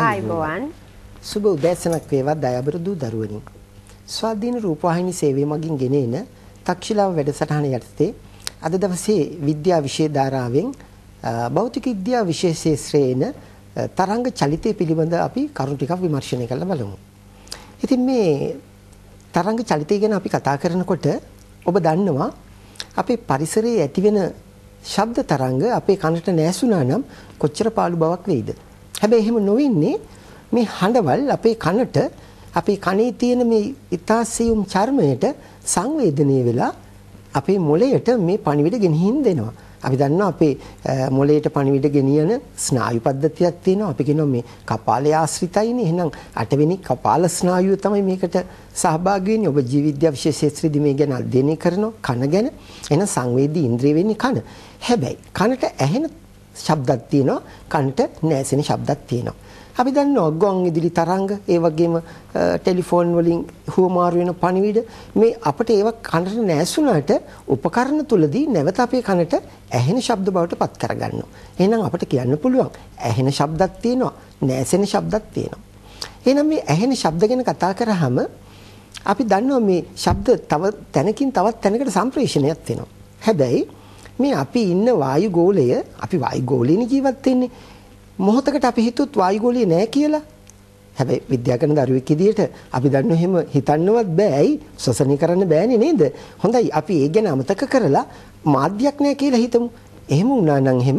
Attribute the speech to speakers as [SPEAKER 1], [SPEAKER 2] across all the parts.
[SPEAKER 1] ආයුබෝවන් සුබ උදෑසනක් වේවා දයාබරදු දරුවනි ස්වාධීන රූපවාහිනී සේවය මගින් ගෙන එන තක්ෂිලාව වැඩසටහන යටතේ අද දවසේ විද්‍යා විෂය ධාරාවෙන් භෞතික විද්‍යා විෂය ශාස්ත්‍රයේන තරංග චලිතය පිළිබඳ අපි කරුණු ටිකක් විමර්ශනය කරලා බලමු. ඉතින් මේ තරංග චලිතය ගැන අපි කතා කරනකොට ඔබ දන්නවා අපේ පරිසරයේ ඇතිවෙන ශබ්ද තරංග අපේ කනට නැසුණා නම් කොච්චර පාළු බවක් වෙයිද? හැබැයි එහෙම නොවෙන්නේ මේ හඬවල් අපේ කනට අපේ කනේ තියෙන මේ ඊතාසියුම් චර්මයට සංවේදනය වෙලා අපේ මොළයට මේ පණිවිඩ ගෙනihin දෙනවා. අපි දන්නවා අපේ මොළයට පණිවිඩ ගෙනියන ස්නායු පද්ධතියක් තියෙනවා. අපි කියනවා මේ කපාලය ආශ්‍රිතයිනේ. එහෙනම් අටවෙනි කපාල ස්නායුව තමයි මේකට සහභාගී වෙන්නේ. ඔබ ජීවවිද්‍යා විශේෂේත්‍රයේදී මේ ගැන අධ්‍යයනය කරනවා කන ගැන. එහෙනම් සංවේදී ඉන්ද්‍රිය වෙන්නේ කන. හැබැයි කනට ඇහෙන ශබ්දක් තියෙනවා කනට නැසෙන ශබ්දක් තියෙනවා. අපි දන්නවා ගොන් ඉදිලි තරංග ඒ වගේම ටෙලිෆෝන් වලින් හුවමාරු වෙන පණිවිඩ මේ අපිට ඒව කනට නැසුණාට උපකරණ තුලදී නැවත අපේ කනට ඇහෙන ශබ්ද බවට පත් කරගන්නවා. එහෙනම් අපිට කියන්න පුළුවන් ඇහෙන ශබ්දක් තියෙනවා නැසෙන ශබ්දක් තියෙනවා. එහෙනම් මේ ඇහෙන ශබ්ද ගැන කතා කරාම අපි දන්නවා මේ ශබ්ද තව තැනකින් තවත් තැනකට සම්ප්‍රේෂණයක් වෙනවා. හැබැයි මේ අපි ඉන්න වායු ගෝලය අපි වායු ගෝලයේනේ ජීවත් වෙන්නේ. මොහොතකට අපි හිතුවත් වායු ගෝලයේ නෑ කියලා. හැබැයි විද්‍යාකරණ දරුවෙක් විදියට අපි දන්නව එහෙම හිතන්නවත් බෑ. ඇයි? ශ්වසනය කරන්න බෑනේ නේද? හොඳයි අපි ඒ ගැන අමතක කරලා මාධ්‍යයක් නෑ කියලා හිතමු. එහෙම වුණා නම් එහෙම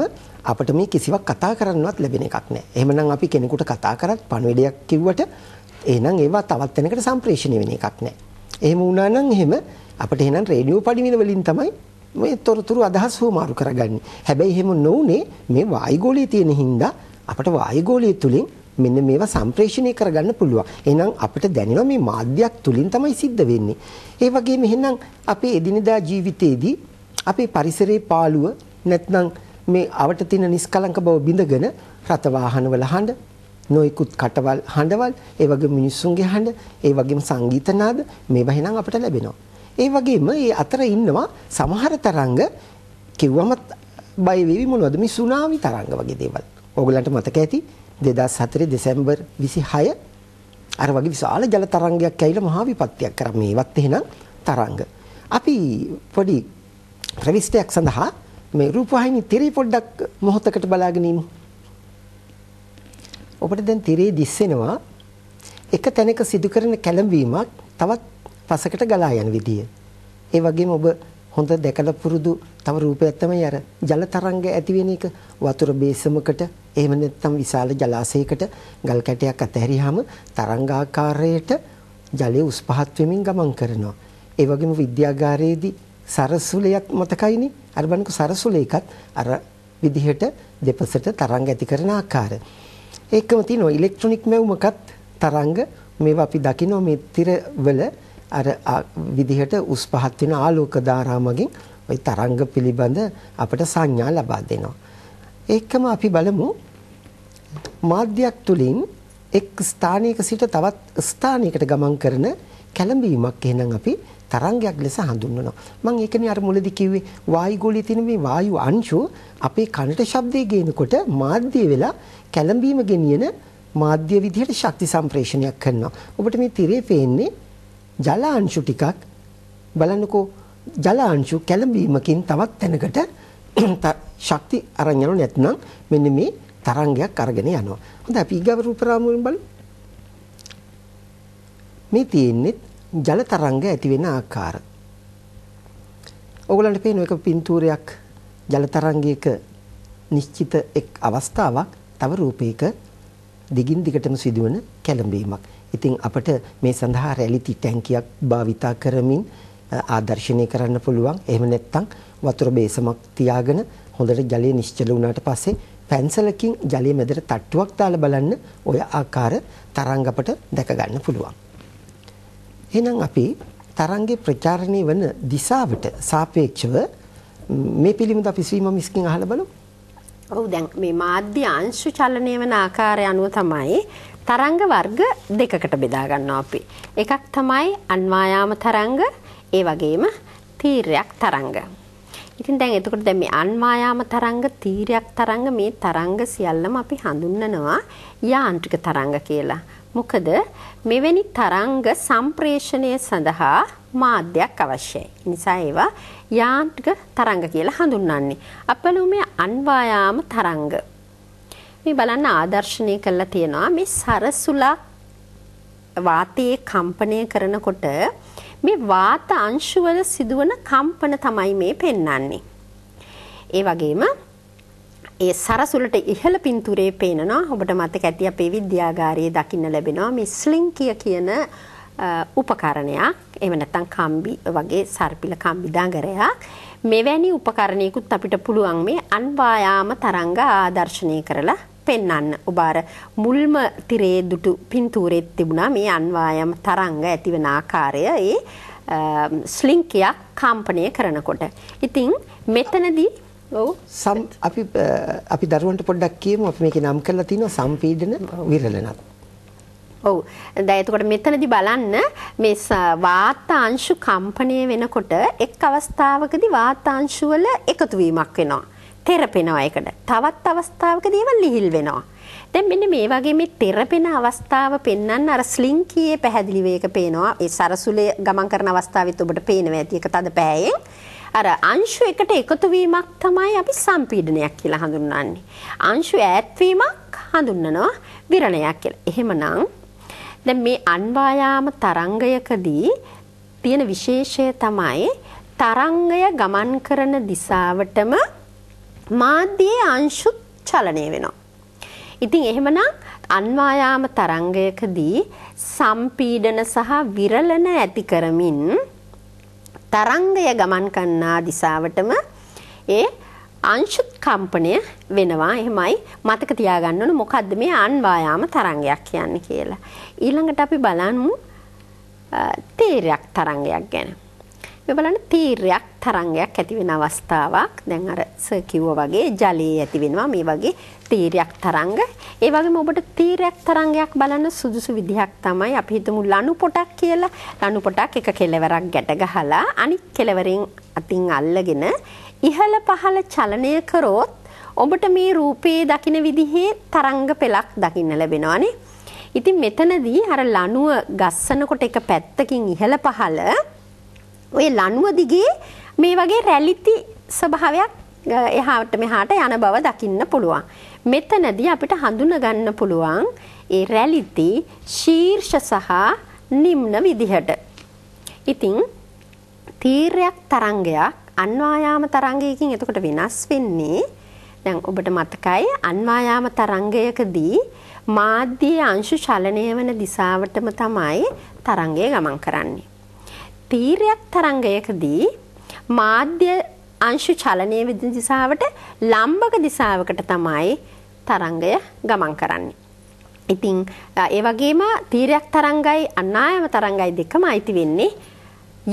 [SPEAKER 1] අපිට මේ කිසිවක් කතා කරන්නවත් ලැබෙන එකක් නෑ. එහෙමනම් අපි කෙනෙකුට කතා කරත් පණවිඩයක් කිව්වට එහෙනම් ඒවා තවත් වෙනකට සම්ප්‍රේෂණය වෙන එකක් නෑ. එහෙම වුණා නම් එහෙම අපිට එහෙනම් රේඩියෝ පඩිවින වලින් තමයි මේ තොරතුරු අදහස් හුවමාරු කරගන්නේ. හැබැයි එහෙම නොඋනේ මේ වායුගෝලයේ තියෙන හින්දා අපට වායුගෝලයේ තුලින් මෙන්න මේවා සම්ප්‍රේෂණය කරගන්න පුළුවන්. එහෙනම් අපිට දැනෙනවා මේ මාධ්‍යයක් තුලින් තමයි සිද්ධ වෙන්නේ. ඒ වගේම එහෙනම් අපේ එදිනෙදා ජීවිතයේදී අපේ පරිසරයේ පාළුව නැත්නම් මේ අවට තියෙන නිස්කලංක බව බිඳගෙන රත වාහනවල හඬ නොයිකුත් කටවල් හඬවල් ඒ වගේ මිනිස්සුන්ගේ හඬ ඒ වගේම සංගීත නාද මේවා එහෙනම් අපිට ලැබෙනවා. ඒ වගේම ඒ අතර ඉන්නවා සමහර තරංග කිව්වම බය වෙවි මොනවද මේ සුනාමි තරංග වගේ දේවල්. ඕගලන්ට මතක ඇති 2004 දෙසැම්බර් 26 අර වගේ විශාල ජල තරංගයක් ඇවිල්ලා මහා විපත්තියක් කරා. මේවත් එහෙනම් තරංග. අපි පොඩි ප්‍රවිෂ්ටයක් සඳහා මේ රූපවාහිනී තිරේ පොඩ්ඩක් මොහොතකට බලාගෙන ඉමු. ඔබට දැන් තිරේ දිස්සෙනවා. එක තැනක සිදු කරන කැළඹීමක් තවත් පසකට ගලා යන විදිය. ඒ වගේම ඔබ හොඳ දැකලා පුරුදු තව රූපයක් තමයි අර ජල තරංග ඇති වෙන එක වතුර බේසමකට එහෙම නැත්නම් විශාල ජලාශයකට ගල් කැටයක් අතහැරියාම තරංගාකාරයට ජලය උස් පහත් වෙමින් ගමන් කරනවා. ඒ වගේම විද්‍යාගාරයේදී සරසුලයක් මතකයිනේ අර බලන්නකො සරසුලයකත් අර විදිහට දෙපසට තරංග ඇති කරන ආකාරය. ඒකම තියෙනවා ඉලෙක්ට්‍රොනික මැවුමකත් තරංග මේවා අපි දකිනවා මේ තිරවල අර විදිහට උස් පහත් වෙන ආලෝක ධාරාමකින් ওই තරංග පිළිබඳ අපට සංඥා ලබා දෙනවා. ඒකම අපි බලමු මාධ්‍යයක් තුලින් එක් ස්ථානයක සිට තවත් ස්ථානයකට ගමන් කරන කැළඹීමක් එහෙනම් අපි තරංගයක් ලෙස හඳුන්වනවා. මම ඒකනේ අර මුලදී කිව්වේ වායු ගෝලයේ තියෙන මේ වායු අංශු අපේ කනට ශබ්දයේ ගේනකොට මාධ්‍ය වෙලා කැළඹීම ගෙනියන මාධ්‍ය විදිහට ශක්ති සම්ප්‍රේෂණයක් කරනවා. ඔබට මේ තිරේ පේන්නේ ජල අංශු ටිකක් බලන්නකෝ ජල අංශු කැළඹීමකින් තවත් තැනකට ශක්ති අරන් යනු නැත්නම් මෙන්න මේ තරංගයක් අරගෙන යනවා. හොඳයි අපි ඊගව රූප රාමුවෙන් බලමු. මේ තියෙන්නේ ජල තරංග ඇති වෙන ආකාර. ඕගලන්ට පේන එක පින්තූරයක් ජල තරංගයක නිශ්චිත එක් අවස්ථාවක් තව රූපයක දිගින් දිගටම සිදුවන කැළඹීමක්. ඉතින් අපට මේ සඳහා රැලි තිටැංකියක් භාවිතා කරමින් ආදර්ශනය කරන්න පුළුවන්. එහෙම නැත්නම් වතුර බේසමක් තියාගෙන හොඳට ජලය නිශ්චල වුණාට පස්සේ පැන්සලකින් ජලය මැදට තට්ටුවක් දාලා බලන්න ඔය ආකාර තරංග අපට දැක ගන්න පුළුවන්. එහෙනම් අපි තරංගේ ප්‍රචාරණය වන දිශාවට සාපේක්ෂව මේ පිළිබඳ අපි ශ්‍රීම මිස්කින් අහලා බලමු.
[SPEAKER 2] ඔව් දැන් මේ මාධ්‍ය අංශු චලනය වන ආකාරය අනුව තමයි තරංග වර්ග දෙකකට බෙදා ගන්නවා අපි. එකක් තමයි අන්වායාම තරංග, ඒ වගේම තීරයක් තරංග. ඉතින් දැන් එතකොට දැන් මේ අන්වායාම තරංග, තීරයක් තරංග මේ තරංග සියල්ලම අපි හඳුන්වනවා යාන්ත්‍රික තරංග කියලා. මොකද මෙවැනි තරංග සම්ප්‍රේෂණය සඳහා මාධ්‍යයක් අවශ්‍යයි. නිසා ඒවා යාන්ත්‍රික තරංග කියලා හඳුන්වන්නේ. අපලුමේ අන්වායාම තරංග මේ බලන්න ආදර්ශනය කරලා තියෙනවා මේ සරසුලා වාතයේ කම්පණය කරනකොට මේ වාත අංශුවල සිදුවන කම්පන තමයි මේ පෙන්වන්නේ. ඒ වගේම ඒ සරසුලට ඉහළ පින්තූරේ පේනනවා ඔබට මතක ඇති අපේ විද්‍යාගාරයේ දකින්න ලැබෙනවා මේ ස්ලින්කිය කියන උපකරණයක් එහෙම නැත්නම් කම්බි වගේ සර්පිල කම්බි දඟරයක් මෙවැනි උපකරණයකුත් අපිට පුළුවන් මේ අන්වායාම තරංග ආදර්ශනය කරලා පෙන්වන්න. ඔබ අර මුල්ම තිරේ දුටු පින්තූරෙත් තිබුණා මේ අන්වායම් තරංග ඇතිවන ආකාරය ඒ ස්ලින්කියක් කම්පණය කරනකොට. ඉතින් මෙතනදී
[SPEAKER 1] සම් අපි අපි දරුවන්ට පොඩ්ඩක් කියමු අපි මේකේ නම් කරලා තිනවා සම්පීඩන විරලනක්.
[SPEAKER 2] ඔව් දැන් එතකොට මෙතනදී බලන්න මේ වාතාංශු කම්පණය වෙනකොට එක් අවස්ථාවකදී වාතාංශු වල එකතු වීමක් වෙනවා. තෙරපෙනවා ඒකට. තවත් අවස්ථාවක දේවල් ලිහිල් වෙනවා. දැන් මෙන්න මේ වගේ මේ තෙරපෙන අවස්ථාව පෙන්වන්න අර ස්ලින්කියේ පැහැදිලිව එක පේනවා. ඒ සරසුලේ ගමන් කරන අවස්ථාවෙත් ඔබට පේනවා ඇති එක තද පෑයෙන්. අර අංශු එකට එකතු වීමක් තමයි අපි සම්පීඩනයක් කියලා හඳුන්වන්නේ. අංශු ඈත්වීමක් හඳුන්වනවා විරණයක් කියලා. එහෙමනම් දැන් මේ අන්වායාම තරංගයකදී තියෙන විශේෂය තමයි තරංගය ගමන් කරන දිශාවටම මාධ්‍යයේ අංශුත් චලනය වෙනවා. ඉතින් එහෙමනම් අන්වායාම තරංගයකදී සම්පීඩන සහ විරලන ඇති කරමින් තරංගය ගමන් කරනා දිශාවටම ඒ අංශුත් කම්පනය වෙනවා එහෙමයි මතක තියාගන්න ඕන මොකද්ද මේ අන්වායාම තරංගයක් කියන්නේ කියලා. ඊළඟට අපි බලමු තේරයක් තරංගයක් ගැන. මේ බලන්න තීරයක් තරංගයක් ඇති වෙන අවස්ථාවක් දැන් අර සර් කිව්වා වගේ ජලයේ ඇති වෙනවා මේ වගේ තීරයක් තරංග ඒ වගේම ඔබට තීරයක් තරංගයක් බලන්න සුදුසු විදිහක් තමයි අපි හිතමු ලනු පොටක් කියලා ලනු පොටක් එක කෙලවරක් ගැට ගහලා අනිත් කෙලවරෙන් අතින් අල්ලගෙන ඉහළ පහළ චලනය කරොත් ඔබට මේ රූපයේ දකින විදිහේ තරංග පෙළක් දකින්න ලැබෙනවානේ ඉතින් මෙතනදී අර ලනුව ගස්සනකොට එක පැත්තකින් ඉහළ පහළ ওই ලනුව දිගේ මේ වගේ රැලිති ස්වභාවයක් එහාට මෙහාට යන බව දකින්න පුළුවන්. මෙතනදී අපිට හඳුන ගන්න පුළුවන් ඒ රැලිති ශීර්ෂ සහ නිම්න විදිහට. ඉතින් තීර්යක් තරංගයක් අන්වායාම තරංගයකින් එතකොට වෙනස් වෙන්නේ දැන් ඔබට මතකයි අන්වායාම තරංගයකදී මාධ්‍යයේ අංශු චලනය වන දිශාවටම තමයි තරංගය ගමන් කරන්නේ. තීරයක් තරංගයකදී මාධ්‍ය අංශු චලනය විදි දිසාවට ලම්බක දිසාවකට තමයි තරංගය ගමන් කරන්නේ. ඉතිං ඒ වගේම තීරයක් තරංගයි අන්නායම තරංගයි දෙකම අයිති වෙන්නේ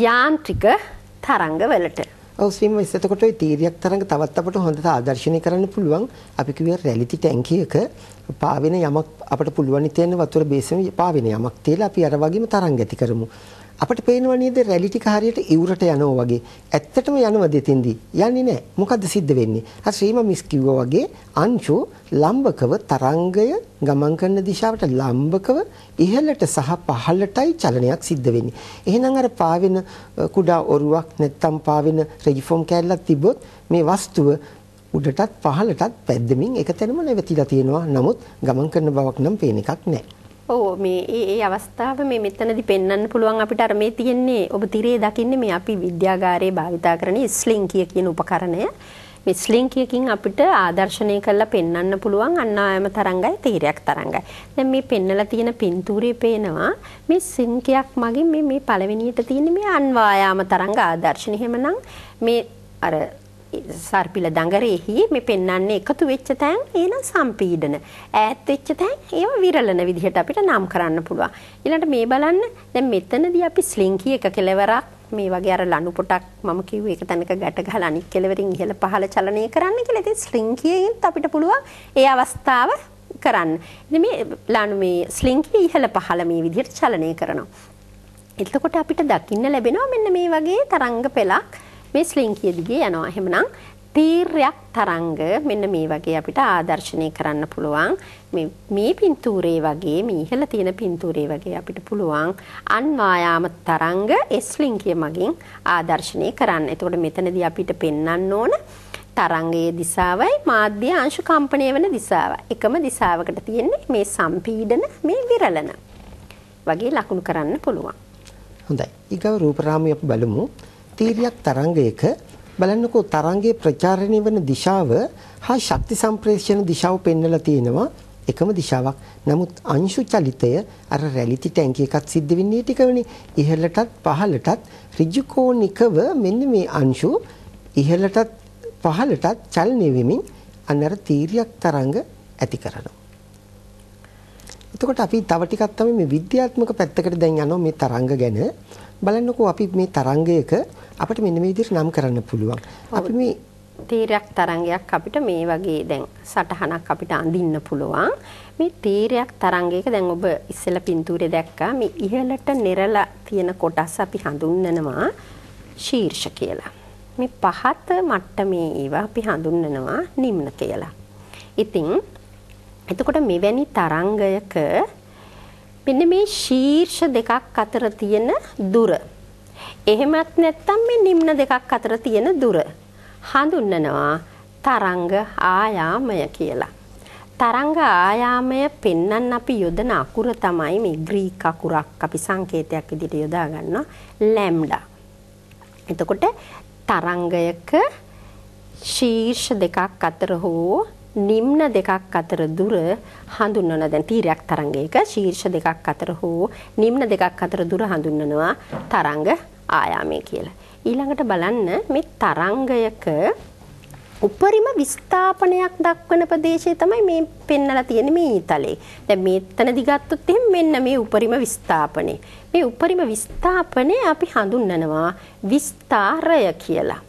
[SPEAKER 2] යාන්ත්‍රික තරංගවලට. ඔවසීම
[SPEAKER 1] එතකොට තීරයක් තරඟ තවත් අපට හොඳට ආදර්ශනය කරන්න පුළුවන් අපි කිව්වේ රැලිටි ටැංකියක පාවෙන යමක් අපට පුළුවන් ඉතින් වතුර බේසම පාවෙන යමක් තියලා අපි අර වගේම තරංග ඇති කරමු. අපිට පේනවා නේද රැලි ටික හරියට ඉවුරට යනවා වගේ. ඇත්තටම යනවා දෙතෙන්දී. යන්නේ නැහැ. මොකද්ද සිද්ධ වෙන්නේ? අර ශ්‍රීම මිස් කිව්වා වගේ අංශු ලම්බකව තරංගය ගමන් කරන දිශාවට ලම්බකව ඉහළට සහ පහළටයි චලනයක් සිද්ධ වෙන්නේ. එහෙනම් අර පාවෙන කුඩා ඔරුවක් නැත්තම් පාවෙන රෙජිෆෝම් කැල්ලක් තිබ්බොත් මේ වස්තුව උඩටත් පහළටත් පැද්දමින් එකතැනම නැවතිලා තියෙනවා. නමුත් ගමන් කරන බවක් නම් පේන එකක් නැහැ.
[SPEAKER 2] ඔව් මේ ඒ ඒ අවස්ථාව මේ මෙතනදී පෙන්වන්න පුළුවන් අපිට අර මේ තියෙන්නේ ඔබ තිරේ දකින්නේ මේ අපි විද්‍යාගාරයේ භාවිතා කරන ස්ලින්කිය කියන උපකරණය. මේ ස්ලින්කියකින් අපිට ආදර්ශනය කරලා පෙන්වන්න පුළුවන් අන්නායම තරංගයි තීරයක් තරංගයි. දැන් මේ පෙන්නලා තියෙන පින්තූරේ පේනවා මේ ස්ලින්කියක් මගින් මේ මේ පළවෙනියට තියෙන මේ අන්වායාම තරංග ආදර්ශන. එහෙමනම් මේ අර සර්පිල දඟරෙහි මේ පෙන්වන්නේ එකතු වෙච්ච තැන් එහෙනම් සම්පීඩන ඈත් වෙච්ච තැන් ඒව විරලන විදිහට අපිට නම් කරන්න පුළුවන් ඊළඟට මේ බලන්න දැන් මෙතනදී අපි ස්ලින්කි එක කෙලවරක් මේ වගේ අර ලනු පොටක් මම කිව්වේ එක තැනක ගැට ගහලා අනිත් කෙලවරින් ඉහළ පහළ චලනය කරන්න කියලා. ඉතින් ස්ලින්කියෙන් අපිට පුළුවන් ඒ අවස්ථාව කරන්න. ඉතින් මේ ලනු මේ ස්ලින්කි ඉහළ පහළ මේ විදිහට චලනය කරනවා. එතකොට අපිට දකින්න ලැබෙනවා මෙන්න මේ වගේ තරංග පෙළක්. මේ ස්ලිං කියදිගේ යනවා. එහෙමනම් තීර්යක් තරංග මෙන්න මේ වගේ අපිට ආදර්ශනය කරන්න පුළුවන් මේ පින්තූරේ වගේ මේ ඉහළ තියෙන පින්තූරේ වගේ අපිට පුළුවන් අන්වායාම තරංග ස්ලිංකිය මගින් ආදර්ශනය කරන්න. එතකොට මෙතනදී අපිට පෙන්වන්න ඕන තරංගයේ දිශාවයි මාධ්‍ය අංශු කම්පණය වෙන දිශාව. එකම දිශාවකට තියෙන්නේ මේ සම්පීඩන මේ විරලන වගේ ලකුණු කරන්න පුළුවන්.
[SPEAKER 1] හොඳයි. ඊගව රූපරාමයේ අපි බලමු. තීරියක් තරංගයක බලන්නකෝ තරංගයේ ප්‍රචාරණය වෙන දිශාව හා ශක්ති සම්ප්‍රේෂණ දිශාව පෙන්වලා තියෙනවා එකම දිශාවක්. නමුත් අංශු චලිතය අර රැලිටි ටැංකිය එකක් සිද්ධ වෙන්නේ ටිකවනේ. ඉහළටත් පහළටත් ඍජු කෝණිකව මෙන්න මේ අංශු ඉහළටත් පහළටත් චලනය වෙමින් අන්නර තීරියක් තරංග ඇති කරනවා. එතකොට අපි තව ටිකක් තමයි මේ විද්‍යාත්මක පැත්තකට දැන් යනවා මේ තරංග ගැන. බලන්නකෝ අපි මේ තරංගයක අපිට මෙන්න මේ විදිහට නම් කරන්න පුළුවන්.
[SPEAKER 2] අපි මේ තීරයක් තරංගයක් අපිට මේ වගේ දැන් සටහනක් අපිට අඳින්න පුළුවන් මේ තීරයක් තරංගයක දැන් ඔබ ඉස්සෙල්ලා පින්තූරේ දැක්කා මේ ඉහළට නෙරලා තියෙන කොටස් අපි හඳුන්වනවා ශීර්ෂ කියලා මේ පහත මට්ටමේ ඒවා අපි හඳුන්වනවා නිම්න කියලා ඉතින් එතකොට මෙවැනි තරංගයක මෙන්න මේ ශීර්ෂ දෙකක් අතර තියෙන දුර. එහෙමත් නැත්නම් මේ නිම්න දෙකක් අතර තියෙන දුර හඳුන්වනවා තරංග ආයාමය කියලා. තරංග ආයාමය පෙන්වන්න අපි යොදන අකුර තමයි මේ ග්‍රීක අකුරක් අපි සංකේතයක් විදිහට යොදා ගන්නවා ලැම්ඩා. එතකොට තරංගයක ශීර්ෂ දෙකක් අතර හෝ නිම්න දෙකක් අතර දුර හඳුන්වන දැන් තීරයක් තරංගයක ශීර්ෂ දෙකක් අතර හෝ නිම්න දෙකක් අතර දුර හඳුන්වනවා තරංග ආයාමය කියලා. ඊළඟට බලන්න මේ තරංගයක උපරිම විස්ථාපනයක් දක්වන ප්‍රදේශය තමයි මේ පෙන්නලා තියෙන මේ ඊතලේ. දැන් මෙතනදි ගත්තොත් එහෙනම් මෙන්න මේ උපරිම විස්ථාපනය. මේ උපරිම විස්ථාපනය අපි හඳුන්වනවා විස්තරය කියලා.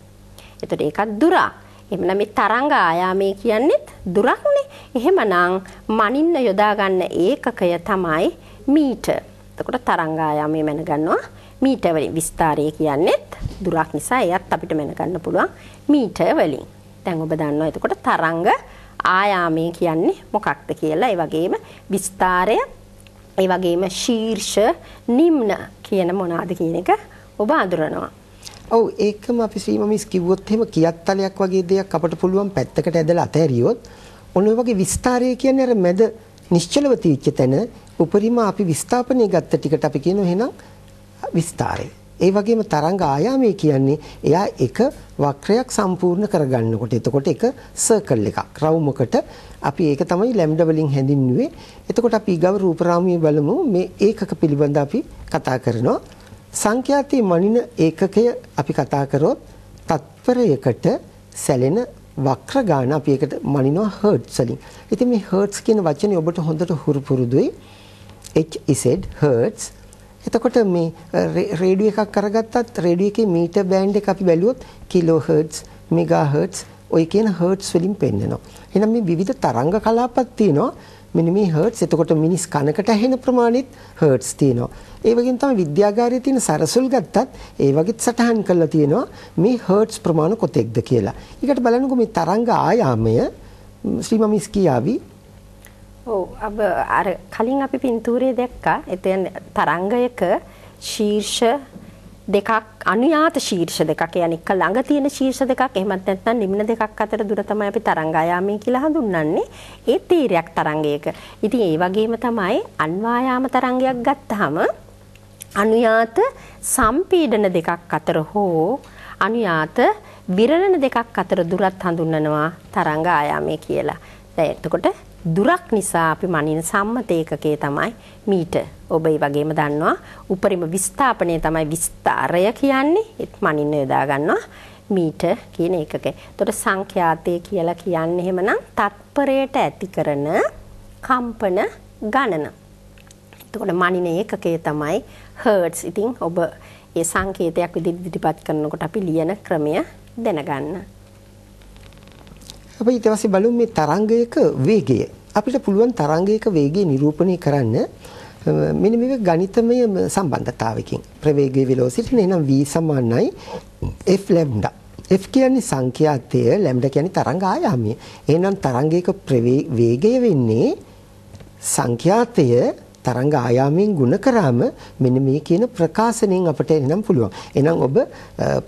[SPEAKER 2] එතකොට ඒකත් දුරක්. එමන මේ තරංග ආයාමය කියන්නේත් දුරක්නේ. එහෙමනම් මනින්න යොදාගන්න ඒකකය තමයි මීටර්. එතකොට තරංග ආයාමය මැනගන්නවා. මීටර් වලින් විස්තරය කියන්නේත් දුරක් නිසා එයත් අපිට මැනගන්න පුළුවන් මීටර් වලින්. දැන් ඔබ දන්නවා එතකොට තරංග ආයාමය කියන්නේ මොකක්ද කියලා ඒ වගේම විස්තරය ඒ වගේම ශීර්ෂ නිම්න කියන මොනවාද කියන එක ඔබ අඳුරනවා ඔව් ඒකම අපි සීමමිස් කිව්වොත් එහෙම
[SPEAKER 1] කියක් තලයක් වගේ දෙයක් අපට පුළුවන් පැත්තකට ඇදලා අතහැරියොත් ඔන්න ඔය වගේ විස්තරය කියන්නේ අර මැද නිශ්චලව තීච්ච තැන උපරිම අපි විස්ථාපනය ගත්ත ටිකට අපි කියනවා එහෙනම් විස්තරය. ඒ වගේම තරංග ආයාමය කියන්නේ එයා එක වක්‍රයක් සම්පූර්ණ කරගන්නකොට එතකොට එක සර්කල් එකක් රවුමකට අපි ඒක තමයි ලැම්ඩා වලින් හැඳින්නුවේ. එතකොට අපි ඊගව රූප රාමුවේ බලමු මේ ඒකක පිළිබඳ අපි කතා කරනවා. සංඛ්‍යාති මනින ඒකකය අපි කතා කරොත් තත්පරයකට සැලෙන වක්‍ර ගාන අපි ඒකට මනිනවා හර්ට්ස් වලින්. ඉතින් මේ හර්ට්ස් කියන වචනේ ඔබට හොඳට හුරු පුරුදුයි. HZ hertz. එතකොට මේ රේඩියෝ එකක් කරගත්තත් රේඩියෝ එකේ මීටර් බෑන්ඩ් එක අපි බැලුවොත් කිලෝහර්ට්ස්, මෙගාහර්ට්ස් ඔය කියන හර්ට්ස් වලින් පෙන්නනවා. එහෙනම් මේ විවිධ තරංග කලාපක් තියෙනවා. මෙන්න මේ හර්ට්ස් එතකොට මිනිස් කනකට ඇහෙන ප්‍රමාණෙත් හර්ට්ස් තියෙනවා. ඒ වගේම තමයි විද්‍යාගාරයේ තියෙන සරසුල් ගත්තත් ඒ වගේත් සටහන් කරලා තියෙනවා මේ හර්ට්ස් ප්‍රමාණය කොතෙක්ද කියලා. ඊකට බලනකො මේ තරංග ආයාමය ශ්‍රීමමිස් කියාවි
[SPEAKER 2] ඔව් අබ අර කලින් අපි පින්තූරයේ දැක්කා එතෙන් තරංගයක ශීර්ෂ දෙකක් අනුයාත ශීර්ෂ දෙකක් يعني එක ළඟ තියෙන ශීර්ෂ දෙකක් එහෙමත් නැත්නම් නිම්න දෙකක් අතර දුර තමයි අපි තරංගායාමය කියලා හඳුන්වන්නේ ඒ තීරයක් තරංගයක. ඉතින් ඒ වගේම තමයි අන්වායාම තරංගයක් ගත්තාම අනුයාත සම්පීඩන දෙකක් අතර හෝ අනුයාත විරලන දෙකක් අතර දුරත් හඳුන්වනවා තරංග ආයාමය කියලා. දැන් එතකොට දුරක් නිසා අපි මනින සම්මත ඒකකයේ තමයි මීටර්. ඔබ ඒ වගේම දන්නවා උපරිම විස්ථාපනය තමයි විස්තරය කියන්නේ. ඒත් මනින්න යොදා ගන්නවා මීටර් කියන ඒකකය. එතකොට සංඛ්‍යාතය කියලා කියන්නේ එහෙමනම් තත්පරයට ඇති කරන කම්පන ගණන. එතකොට මනින ඒකකය තමයි හර්ට්ස්. ඉතින් ඔබ ඒ සංකේතයක් විදිහට ඉදිරිපත් කරනකොට අපි ලියන ක්‍රමය දැනගන්න.
[SPEAKER 1] අපි ඊට පස්සේ බලමු මේ තරංගයක වේගය. අපිට පුළුවන් තරංගයක වේගය නිරූපණය කරන්න මෙන්න මේ ගණිතමය සම්බන්ධතාවයකින් ප්‍රවේගයේ velocity එනම් v සමානයි f lambda. F කියන්නේ සංඛ්‍යාතය, lambda කියන්නේ තරංග ආයාමය. එහෙනම් තරංගයක වේගය වෙන්නේ සංඛ්‍යාතය තරංග ආයාමයෙන් ಗುಣ කරාම මෙන්න මේ කියන ප්‍රකාශනයෙන් අපට එනම් පුළුවන්. එහෙනම් ඔබ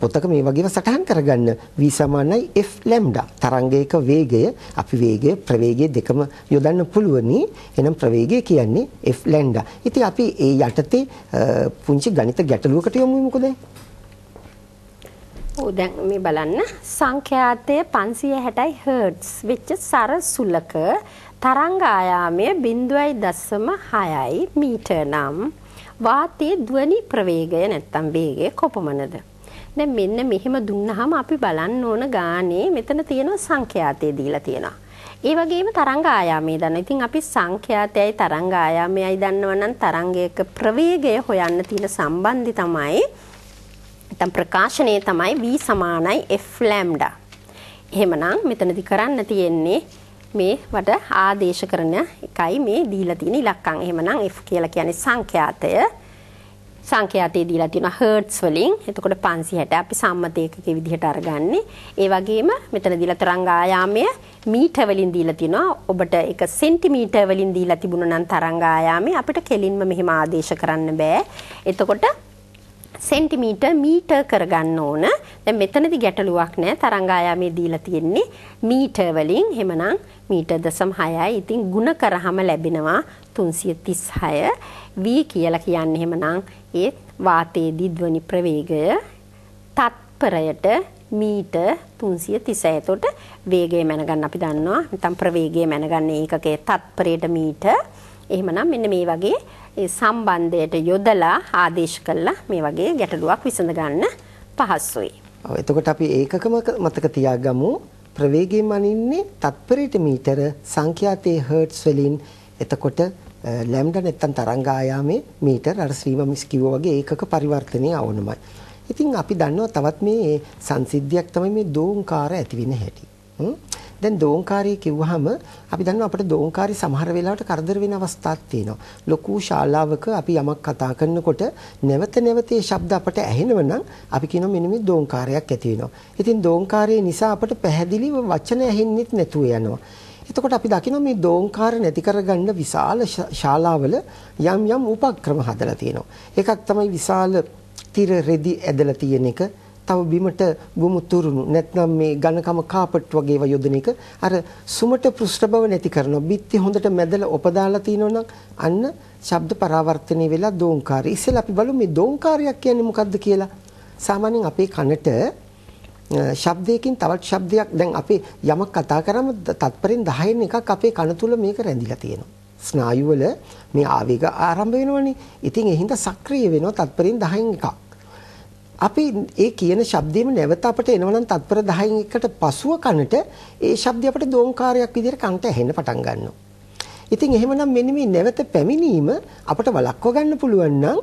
[SPEAKER 1] පොතක මේ වගේව සටහන් කරගන්න v f lambda තරංගයක වේගය අපි වේගය ප්‍රවේගය දෙකම යොදන්න පුළුවනි. එහෙනම් ප්‍රවේගය කියන්නේ f lambda. ඉතින් අපි ඒ යටතේ පුංචි ගණිත ගැටලුවකට යමු මොකද?
[SPEAKER 2] ඔව් දැන් මේ බලන්න සංඛ්‍යාතය 560 Hz වෙච්ච සර සුලක තරංග ආයාමය 0.6යි මීටර් නම් වාතයේ ධ්වනි ප්‍රවේගය නැත්තම් වේගය කොපමණද? දැන් මෙන්න මෙහෙම දුන්නාම අපි බලන්න ඕන ගානේ මෙතන තියෙන සංඛ්‍යාතය දීලා තියෙනවා. ඒ වගේම තරංග ආයාමය දන්න. ඉතින් අපි සංඛ්‍යාතයයි තරංග ආයාමයයි දන්නවනම් තරංගයක ප්‍රවේගය හොයන්න තියෙන සම්බන්ධය තමයි නැත්නම් ප්‍රකාශනයේ තමයි v f lambda. එහෙමනම් මෙතනදි කරන්න තියෙන්නේ මේ වට ආදේශ කරන එකයි මේ දීලා තියෙන ඉලක්කම්. එහෙමනම් F කියලා කියන්නේ සංඛ්‍යාතය. සංඛ්‍යාතයේ දීලා තියෙන හර්ට්ස් වලින්. එතකොට 560 අපි සම්මතයකක විදිහට අරගන්නේ. ඒ වගේම මෙතන දීලා තරංග ආයාමය මීටර් වලින් දීලා තිනවා. ඔබට ඒක සෙන්ටිමීටර් වලින් දීලා තිබුණා නම් තරංග ආයාමය අපිට කෙලින්ම මෙහෙම ආදේශ කරන්න බෑ. එතකොට සෙන්ටිමීටර් මීටර් කරගන්න ඕන. දැන් මෙතනදි ගැටලුවක් නෑ. තරංගායාමේ දීලා තියෙන්නේ මීටර් වලින්. එහෙමනම් මීටර් 0.6යි. ඉතින් ಗುಣ කරාම ලැබෙනවා 336. v කියලා කියන්නේ එහෙමනම් ඒ වාතයේ දිද්වනි ප්‍රවේගය තත්පරයට මීටර් 330. එතකොට වේගය මැනගන්න අපි දන්නවා. නැත්නම් ප්‍රවේගය මැනගන්න ඒකකයේ තත්පරයට මීටර්. එහෙමනම් මෙන්න මේ වගේ ඒ සම්බන්ධයට යොදලා ආදේශ කළා මේ වගේ ගැටලුවක් විසඳ ගන්න පහසුයි.
[SPEAKER 1] ඔව් එතකොට අපි ඒකකම මතක තියාගමු ප්‍රවේගයෙන් මනින්නේ තත්පරයට මීටර සංඛ්‍යාතයේ හර්ට්ස් වලින් එතකොට ලැම්ඩා නැත්තම් තරංගායාමේ මීටර අර ශ්‍රීම මිස් කිව්වා වගේ ඒකක පරිවර්තනය આવනමයි. ඉතින් අපි දන්නවා තවත් මේ සංසිද්ධියක් තමයි මේ දෝංකාර ඇති වෙන හැටි. හ්ම් දැන් දෝංකාරී කිව්වහම අපි දන්නවා අපිට දෝංකාරී සමහර වෙලාවට කරදර වෙන අවස්ථාත් තියෙනවා. ලොකු ශාලාවක අපි යමක් කතා කරනකොට නැවත නැවතේ ශබ්ද අපට ඇහෙනවා නම් අපි කියනවා මෙන්න මේ දෝංකාරයක් ඇති වෙනවා. ඉතින් දෝංකාරය නිසා අපට පැහැදිලිව වචන ඇහෙන්නෙත් නැතුව යනවා. එතකොට අපි දකිනවා මේ දෝංකාර නැති කරගන්න විශාල ශාලාවල යම් යම් උපක්‍රම හදලා තියෙනවා. එකක් තමයි විශාල තිර රෙදි ඇදලා තියෙන එක. තව බිමට ගොමු තුරුණු නැත්නම් මේ ඝනකම කාපට් වගේ ඒවා යොදන එක අර සුමට පෘෂ්ඨ බව නැති කරනවා. බිත්ති හොඳට මැදලා ඔපදාලා තිනවනම් අන්න ශබ්ද පරාවර්තනය වෙලා දෝංකාරය. ඉස්සෙල්ලා අපි බලමු මේ දෝංකාරයක් කියන්නේ මොකද්ද කියලා. සාමාන්‍යයෙන් අපේ කනට ශබ්දයකින් තවත් ශබ්දයක් දැන් අපි යමක් කතා කරාම තත්පරෙන් 10න් එකක් අපේ කන තුල මේක රැඳිලා තියෙනවා. ස්නායු වල මේ ආවේග ආරම්භ වෙනවනේ. ඉතින් ඒ හින්දා සක්‍රිය වෙනවා තත්පරෙන් 10න් එකක්. අපි ඒ කියන ශබ්දෙම නැවත අපිට එනවනම් තත්පර 10න් එකට පසුව කනට ඒ ශබ්දය අපිට දෝංකාරයක් විදිහට කනට ඇහෙන්න පටන් ගන්නවා. ඉතින් එහෙමනම් මෙන්න මේ නැවත පැමිණීම අපිට වළක්ව ගන්න පුළුවන් නම්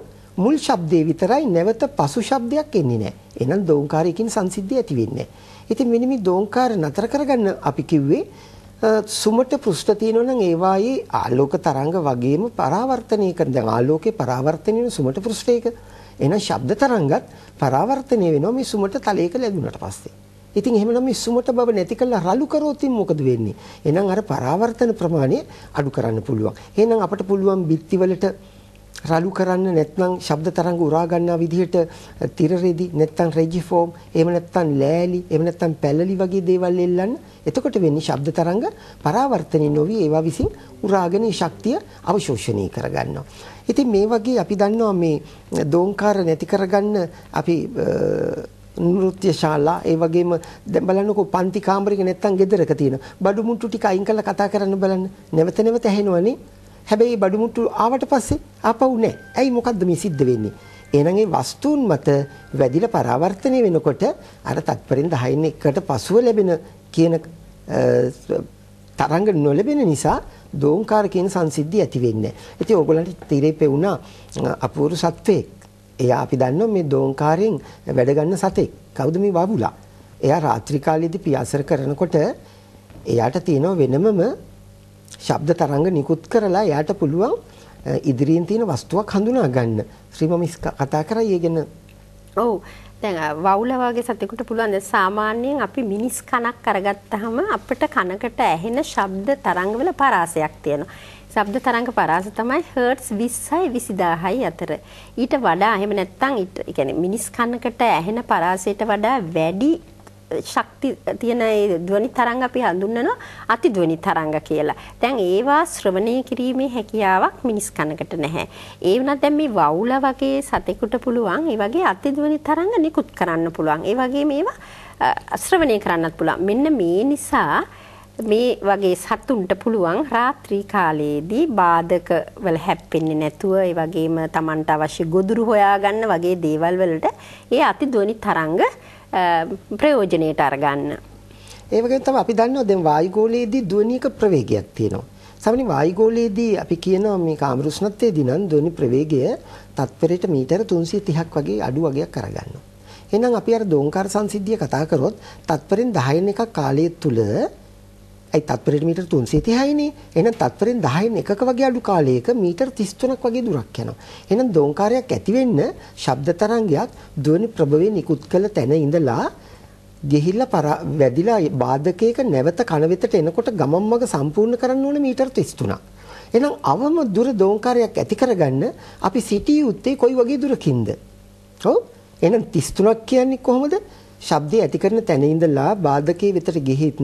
[SPEAKER 1] මුල් ශබ්දේ විතරයි නැවත පසු ශබ්දයක් එන්නේ නැහැ. එහෙනම් දෝංකාරයකින් සංසිද්ධිය ඇති වෙන්නේ ඉතින් මෙන්න මේ දෝංකාර නතර කරගන්න අපි කිව්වේ සුමට පෘෂ්ඨ තියෙනවා නම් ඒවායේ ආලෝක තරංග වගේම පරාවර්තනය කරන දැන් ආලෝකේ පරාවර්තනය වෙන සුමට පෘෂ්ඨයක එන ශබ්ද තරංගත් පරාවර්තනය වෙනවා මේ සුමට තලයක ලැබුණට පස්සේ. ඉතින් එහෙමනම් මේ සුමට බව නැති කරලා රළු කරොත් මොකද වෙන්නේ? එහෙනම් අර පරාවර්තන ප්‍රමාණය අඩු කරන්න පුළුවන්. එහෙනම් අපිට පුළුවන් බිත්තිවලට රළු කරන්න නැත්නම් ශබ්ද තරංග උරා ගන්නා විදිහට තිර රෙදි නැත්නම් රෙජිෆෝම් එහෙම නැත්නම් ලෑලි එහෙම නැත්නම් පැලලි වගේ දේවල් එල්ලන්න එතකොට වෙන්නේ ශබ්ද තරංග පරාවර්තනය නොවි ඒවා විසින් උරාගෙන ශක්තිය අවශෝෂණය කරගන්නවා ඉතින් මේ වගේ අපි දන්නවා මේ දෝංකාර නැති කරගන්න අපි නෘත්‍ය ශාලා ඒ වගේම දැන් බලන්නකෝ පන්ති කාමරයක නැත්තම් ගෙදරක තියෙන බඩු මුට්ටු ටික අයින් කරලා කතා කරන්න බලන්න නැවත නැවත ඇහෙනවනේ හැබැයි බඩු මුට්ටු ආවට පස්සේ ආපහු නැහැ ඇයි මොකද්ද මේ සිද්ධ වෙන්නේ එහෙනම් ඒ වස්තුන් මත වැඩිලා පරාවර්තනය වෙනකොට අර තත්පරෙන් 10න් එකට පසුව ලැබෙන කියන තරංග නොලැබෙන නිසා දෝංකාර කියන සංසිද්ධිය ඇති වෙන්නේ. ඉතින් ඕගොල්ලන්ට තීරේ පෙවුනා අපූර්ව සත්වෙක්. එයා අපි දන්නවා මේ දෝංකාරයෙන් වැඩ ගන්න සතෙක්. කවුද මේ වබුලා? එයා රාත්‍රී කාලයේදී පියාසර කරනකොට එයාට තියෙන වෙනමම ශබ්ද තරංග නිකුත් කරලා එයාට පුළුවන් ඉදිරියෙන් තියෙන වස්තුවක් හඳුනා ගන්න. ශ්‍රී මම කතා කරා ඊගෙන.
[SPEAKER 2] ඔව් දැන් වවුල වගේ සතෙකුට පුළුවන් දැන් සාමාන්‍යයෙන් අපි මිනිස් කනක් අරගත්තාම අපිට කනකට ඇහෙන ශබ්ද තරංගවල පරාසයක් තියෙනවා. ශබ්ද තරංග පරාස තමයි හර්ට්ස් 20යි 20000යි අතර. ඊට වඩා එහෙම නැත්නම් ඒ කියන්නේ මිනිස් කනකට ඇහෙන පරාසයට වඩා වැඩි ශක්ති තියෙන ධ්වනි තරංග අපි හඳුන්වනවා අති ධ්වනි තරංග කියලා. දැන් ඒවා ශ්‍රවණය කිරීමේ හැකියාවක් මිනිස් කනකට නැහැ. ඒ වුණත් දැන් මේ වවුල වගේ සතෙකුට පුළුවන් ඒ වගේ අති ධ්වනි තරංග නිකුත් කරන්න පුළුවන්. ඒ වගේ මේවා ශ්‍රවණය කරන්නත් පුළුවන්. මෙන්න මේ නිසා මේ වගේ සතුන්ට පුළුවන් රාත්‍රී කාලයේදී බාධක වල හැප්පෙන්නේ නැතුව ඒ වගේම Tamanට අවශ්‍ය ගොදුරු හොයාගන්න වගේ දේවල් වලට ඒ අති ධ්වනි තරංග ප්‍රයෝජනයට අරගන්න.
[SPEAKER 1] ඒ වගේම තමයි අපි දන්නවා දැන් වායුගෝලයේදී දුවනීක ප්‍රවේගයක් තියෙනවා. සාමාන්‍ය වායුගෝලයේදී අපි කියනවා මේ කාමරුෂ්ණත්වයේදී නම් දුවනි ප්‍රවේගය තත්පරයට මීටර 330ක් වගේ අඩු වගයක් අරගන්නවා. එහෙනම් අපි අර දෝංකාර සංසිද්ධිය කතා කරොත් තත්පරෙන් 10 එකක් කාලය තුල ඇයි තත්පරයට මීටර් 330 නේ. එහෙනම් තත්පරෙන් 10න් එකක වගේ අඩු කාලයක මීටර් 33ක් වගේ දුරක් යනවා. එහෙනම් දෝංකාරයක් ඇති වෙන්න ශබ්ද තරංගයක් ධ්වනි ප්‍රභවයේ නිකුත් කළ තැන ඉඳලා ගිහිල්ලා වැඩිලා බාධකයක නැවත කන වෙතට එනකොට ගමන් මඟ සම්පූර්ණ කරන්න ඕනේ මීටර් 33ක්. එහෙනම් අවම දුර දෝංකාරයක් ඇති කරගන්න අපි සිටිය යුත්තේ කොයි වගේ දුරකින්ද? ඔව්. එහෙනම් 33ක් කියන්නේ කොහොමද? ශබ්දය ඇති කරන තැන ඉඳලා බාධකයේ වෙතට ගිහින්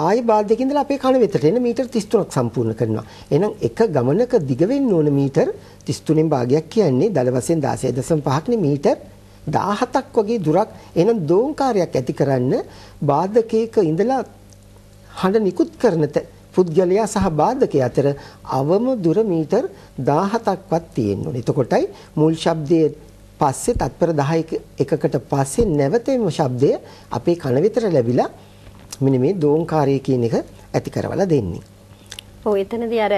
[SPEAKER 1] ආයි බාධ්‍යක ඉඳලා අපේ කන වෙතට එන මීටර් 33ක් සම්පූර්ණ කරනවා. එහෙනම් එක ගමනක දිග වෙන්න ඕන මීටර් 33න් භාගයක් කියන්නේ දල වශයෙන් 16.5ක් මීටර් 17ක් වගේ දුරක් එහෙනම් දෝංකාරයක් ඇති කරන්න බාධකයක ඉඳලා හඬ නිකුත් කරන පුද්ගලයා සහ බාධකයා අතර අවම දුර මීටර් 17ක්වත් තියෙන්න ඕනේ. එතකොටයි මුල් ශබ්දයේ පස්සේ තත්පර 10 එකකට පස්සේ නැවතෙම ශබ්දය අපේ කන විතර ලැබිලා මෙන්න මේ දෝංකාරය කියන එක ඇති කරවලා දෙන්නේ.
[SPEAKER 2] ඔව් එතනදී අර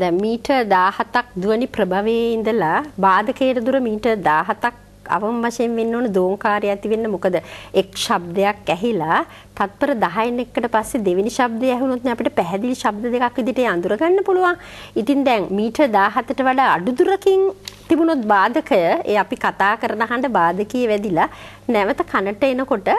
[SPEAKER 2] දැන් මීටර් 17ක් දුවනි ප්‍රභවයේ ඉඳලා බාධකයේ දුර මීටර් 17ක් අවම වශයෙන් වෙන්න ඕන දෝංකාරය ඇති වෙන්න මොකද එක් ශබ්දයක් ඇහිලා තත්පර 10න් එකට පස්සේ දෙවෙනි ශබ්දය ඇහුනොත් අපිට පැහැදිලි ශබ්ද දෙකක් විදිහට අඳුර ගන්න පුළුවන්. ඉතින් දැන් මීටර් 17ට වඩා අඩු දුරකින් තිබුණොත් බාධකය ඒ අපි කතා කරන හඬ බාධකී වෙදිලා නැවත කනට එනකොට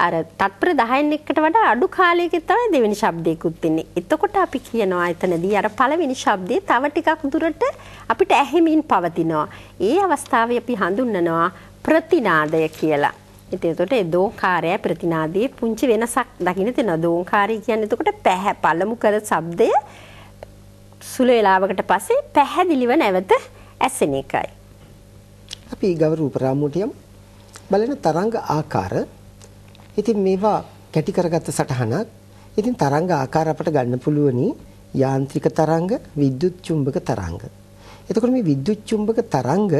[SPEAKER 2] අර තත්පර 10න් එකට වඩා අඩු කාලයකින් තමයි දෙවෙනි ශබ්දයකුත් ඉන්නේ. එතකොට අපි කියනවා එතනදී අර පළවෙනි ශබ්දේ තව ටිකක් දුරට අපිට ඇහෙමින් පවතිනවා. ඒ අවස්ථාවේ අපි හඳුන්වනවා ප්‍රතිනාදය කියලා. ඉතින් එතකොට ඒ දෝංකාරය ප්‍රතිනාදයේ පුංචි වෙනසක් දකින්න තියෙනවා. දෝංකාරය කියන්නේ එතකොට පැහැ පළමු කර ශබ්දය සුළු වේලාවකට පස්සේ පැහැදිලිව නැවත ඇසෙන එකයි.
[SPEAKER 1] අපි ගවරු උපරාමුවට යමු. බලන තරංග ආකාර ඉතින් මේවා කැටි කරගත්ත සටහනක්. ඉතින් තරංග ආකාර අපට ගන්න පුළුවනි යාන්ත්‍රික තරංග, විද්‍යුත් චුම්බක තරංග. එතකොට මේ විද්‍යුත් චුම්බක තරංග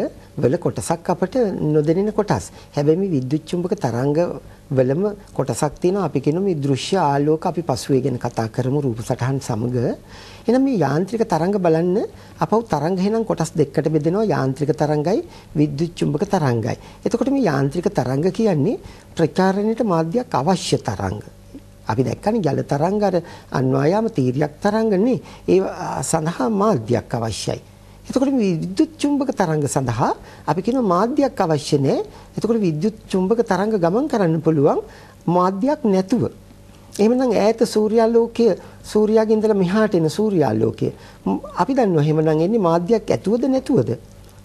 [SPEAKER 1] වල කොටසක් අපට නොදැනෙන කොටස්. හැබැයි මේ විද්‍යුත් චුම්බක තරංග වලම කොටසක් තියෙනවා අපි කියන මේ දෘශ්‍ය ආලෝක අපි පසුවේ ගැන කතා කරමු රූප සටහන් සමග. එහෙනම් මේ යාන්ත්‍රික තරංග බලන්න අපව තරංග එහෙනම් කොටස් දෙකකට බෙදෙනවා යාන්ත්‍රික තරංගයි විද්‍යුත් චුම්බක තරංගයි. එතකොට මේ යාන්ත්‍රික තරංග කියන්නේ ප්‍රචාරණයට මාධ්‍යයක් අවශ්‍ය තරංග. අපි දැක්කනේ ජල තරංග අර අන්වායාම තීරියක් තරංගනේ ඒ සඳහා මාධ්‍යයක් අවශ්‍යයි. එතකොට මේ විද්‍යුත් චුම්බක තරංග සඳහා අපි කියන මාධ්‍යයක් අවශ්‍ය නැහැ. එතකොට විද්‍යුත් චුම්බක තරංග ගමන් කරන්න පුළුවන් මාධ්‍යයක් නැතුව. එහෙමනම් ඈත සූර්යාලෝකය සූර්යාගේ ඉඳලා මෙහාට එන සූර්යාලෝකය අපි දන්නවා එහෙමනම් එන්නේ මාධ්‍යයක් ඇතුවද නැතුවද?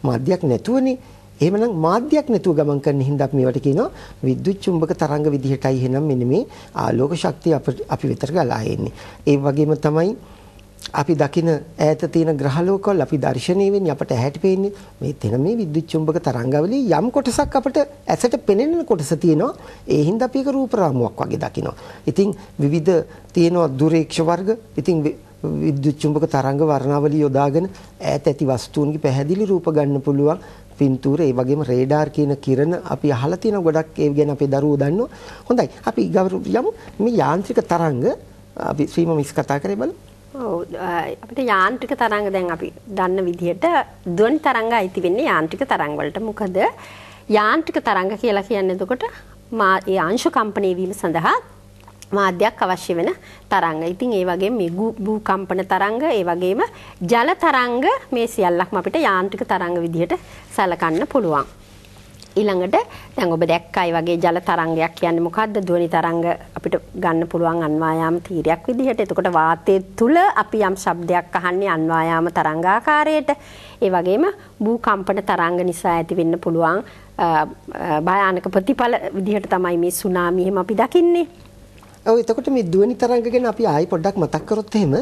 [SPEAKER 1] මාධ්‍යයක් නැතුවනේ. එහෙමනම් මාධ්‍යයක් නැතුව ගමන් කරන හින්දා අපි මේවට කියනවා විද්‍යුත් චුම්බක තරංග විදිහටයි එහෙනම් මෙන්න මේ ආලෝක ශක්තිය අපි වෙතට ගලා එන්නේ. ඒ වගේම තමයි අපි දකින ඈත තියෙන ග්‍රහලෝකවල අපි දර්ශනීය වෙන්නේ අපට ඇහැට පේන්නේ මේ තෙන මේ විද්‍යුත් චුම්බක තරංගවලින් යම් කොටසක් අපට ඇසට පෙනෙන කොටස තියෙනවා ඒ හින්දා අපි ඒක රූප රාමුවක් වගේ දකිනවා. ඉතින් විවිධ තියෙනවා දුරේක්ෂ වර්ග. ඉතින් විද්‍යුත් චුම්බක තරංග වර්ණාවලිය යොදාගෙන ඈත ඇති වස්තුන්ගේ පැහැදිලි රූප ගන්න පුළුවන්. පින්තූර ඒ වගේම රේඩාර් කියන කිරණ අපි අහලා තියෙන ගොඩක් ඒ ගැන අපේ දරුවෝ දන්නවා. හොඳයි. අපි ගවරු යමු මේ යාන්ත්‍රික තරංග අපි ශ්‍රීම මිස් කතා කරේ බලමු.
[SPEAKER 2] අපිට යාන්ත්‍රික තරංග දැන් අපි දන්න විදිහට ධ්වනි තරංග අයිති වෙන්නේ යාන්ත්‍රික තරංග වලට. මොකද යාන්ත්‍රික තරංග කියලා කියන්නේ එතකොට මා ඒ අංශු කම්පණය වීම සඳහා මාධ්‍යයක් අවශ්‍ය වෙන තරංග. ඉතින් ඒ වගේම මේ භූකම්පන තරංග, ඒ වගේම ජල තරංග මේ සියල්ලක්ම අපිට යාන්ත්‍රික තරංග විදිහට සැලකන්න පුළුවන්. ඊළඟට දැන් ඔබ දැක්කයි වගේ ජල තරංගයක් කියන්නේ මොකද්ද? ධ්වනි තරංග අපිට ගන්න පුළුවන් අන්වායාම තීරයක් විදිහට. එතකොට වාතයේ තුල අපි යම් ශබ්දයක් අහන්නේ අන්වායාම තරංගාකාරයට. ඒ වගේම භූකම්පන තරංග නිසා ඇති වෙන්න පුළුවන් භයානක ප්‍රතිඵල විදිහට තමයි මේ සුනාමි එහෙම අපි දකින්නේ.
[SPEAKER 1] ඔව් එතකොට මේ දුවනි තරංග ගැන අපි ආයි පොඩ්ඩක් මතක් කරොත් එහෙම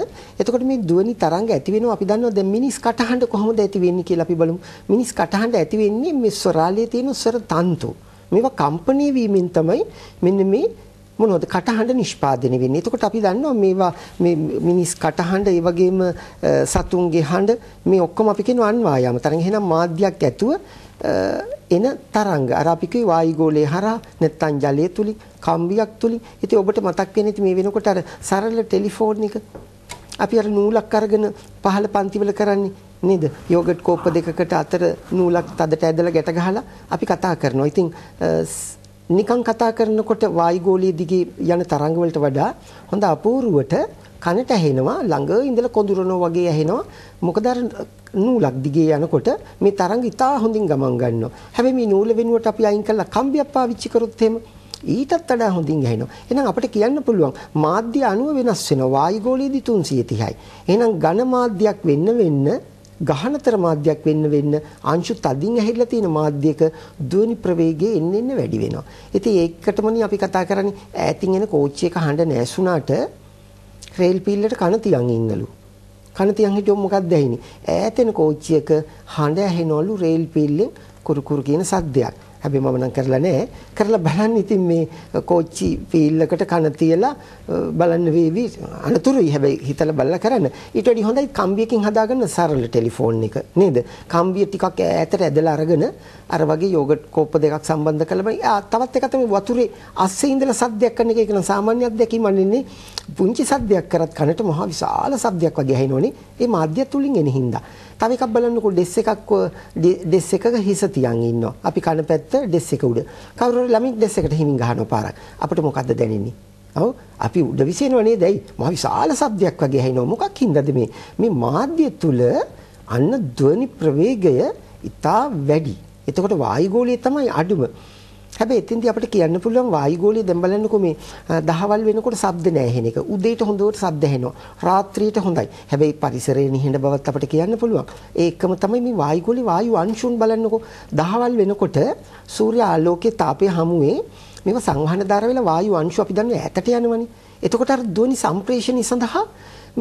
[SPEAKER 1] එතකොට මේ දුවනි තරංග ඇති වෙනවා අපි දන්නවා දැන් මිනිස් කටහඬ කොහොමද ඇති වෙන්නේ කියලා අපි බලමු මිනිස් කටහඬ ඇති වෙන්නේ මේ ස්වරාලයේ තියෙන ස්වර තන්තු මේවා කම්පණය වීමෙන් තමයි මෙන්න මේ මොනවද කටහඬ නිෂ්පාදනය වෙන්නේ. එතකොට අපි දන්නවා මේවා මේ මිනිස් කටහඬ ඒ වගේම සතුන්ගේ හඬ මේ ඔක්කොම අපි කියනවා අන්වායාම. තරන් එහෙනම් මාධ්‍යයක් ඇතුව එන තරංග අර අපි කිව්වේ වායුගෝලයේ හරහා නැත්නම් ජලය තුලින් කම්බියක් තුලින් ඉතින් ඔබට මතක් වෙන්නේ මේ වෙනකොට අර සරල ටෙලිෆෝන් එක අපි අර නූලක් අරගෙන පහළ පන්තිවල කරන්නේ නේද යෝගට් කෝප්ප දෙකකට අතර නූලක් තදට ඇදලා ගැට ගහලා අපි කතා කරනවා ඉතින් නිකන් කතා කරනකොට වායුගෝලයේ දිගේ යන තරංග වලට වඩා හොඳ අපූර්වට කනට ඇහෙනවා ළඟ ඉඳලා කොඳුරනවා වගේ ඇහෙනවා මොකද අර නූලක් දිගේ යනකොට මේ තරංග ඉතා හොඳින් ගමන් ගන්නවා හැබැයි මේ නූල වෙනුවට අපි අයින් කරලා කම්බියක් පාවිච්චි කරොත් එහෙම ඊටත් වඩා හොඳින් ඇහෙනවා එහෙනම් අපිට කියන්න පුළුවන් මාධ්‍ය අණුව වෙනස් වෙනවා වායුගෝලයේදී 330යි එහෙනම් ඝන මාධ්‍යයක් වෙන්න වෙන්න ගහනතර මාධ්‍යයක් වෙන්න වෙන්න අංශු තදින් ඇහිලා තියෙන මාධ්‍යයක දුවනි ප්‍රවේගය එන්න එන්න වැඩි වෙනවා. ඉතින් ඒකටමනේ අපි කතා කරන්නේ ඈතින් එන කෝච්චි එක හඬ නැසුණාට රේල් පිල්ලට කන තියන් ඉන්නලු. කන තියන් හිටියොත් මොකක්ද ඇහිනේ? ඈතෙන කෝච්චියක හඬ ඇහෙනවලු රේල් පිල්ලෙන් කුරුකුරු කියන සද්දයක්. හැබැයි මම නම් කරලා නැහැ. කරලා බලන්න ඉතින් මේ කෝච්චි පීල්ලකට කන තියලා බලන්න වේවි. අනතුරුයි හැබැයි හිතලා බලලා කරන්න. ඊට වඩා හොඳයි කම්බියකින් හදාගන්න සරල ටෙලිෆෝන් එක නේද? කම්බිය ටිකක් ඈතට ඇදලා අරගෙන අර වගේ යෝගට් කෝප්ප දෙකක් සම්බන්ධ කරලා බලන්න. තවත් එකක් තමයි වතුරේ අස්සේ ඉඳලා සද්දයක් කරන එක ඒක නම් සාමාන්‍ය අත්දැකීමක් නෙන්නේ. පුංචි සද්දයක් කරත් කනට මහා විශාල සද්දයක් වගේ ඇහෙනෝනේ. ඒ මාධ්‍ය තුලින් එන හින්දා. තව එකක් බලන්නකො ඩෙස් එකක් ඩෙස් එකක හිස තියන් ඉන්නවා. අපි කන පැත්ත ඩෙස් එක උඩ. කවුරු හරි ළමින් ඩෙස් එකට හිමින් ගහනවා පාරක්. අපිට මොකද්ද දැනෙන්නේ? ඔව් අපි උඩ විසිනව නේද? ඇයි? මහ විශාල සද්දයක් වගේ ඇහෙනවා. මොකක් හින්දාද මේ? මේ මාධ්‍ය තුල අන්න ධ්වනි ප්‍රවේගය ඊට වැඩි. එතකොට වායු ගෝලයේ තමයි අඩුම. හැබැයි එතෙන්දී අපිට කියන්න පුළුවන් වායුගෝලය දැන් බලන්නකෝ මේ දහවල් වෙනකොට ශබ්ද නැහැ එහෙන එක. උදේට හොඳට ශබ්ද ඇහෙනවා. රාත්‍රියට හොඳයි. හැබැයි පරිසරයේ නිහඬ බවත් අපිට කියන්න පුළුවන්. ඒ එකම තමයි මේ වායුගෝලේ වායු අංශුන් බලන්නකෝ. දහවල් වෙනකොට සූර්ය ආලෝකයේ තාපය හමුවේ මේව සංවහන දාර වෙලා වායු අංශු අපි දන්නේ ඈතට යනවනේ. එතකොට අර ධ්වනි සම්ප්‍රේෂණය සඳහා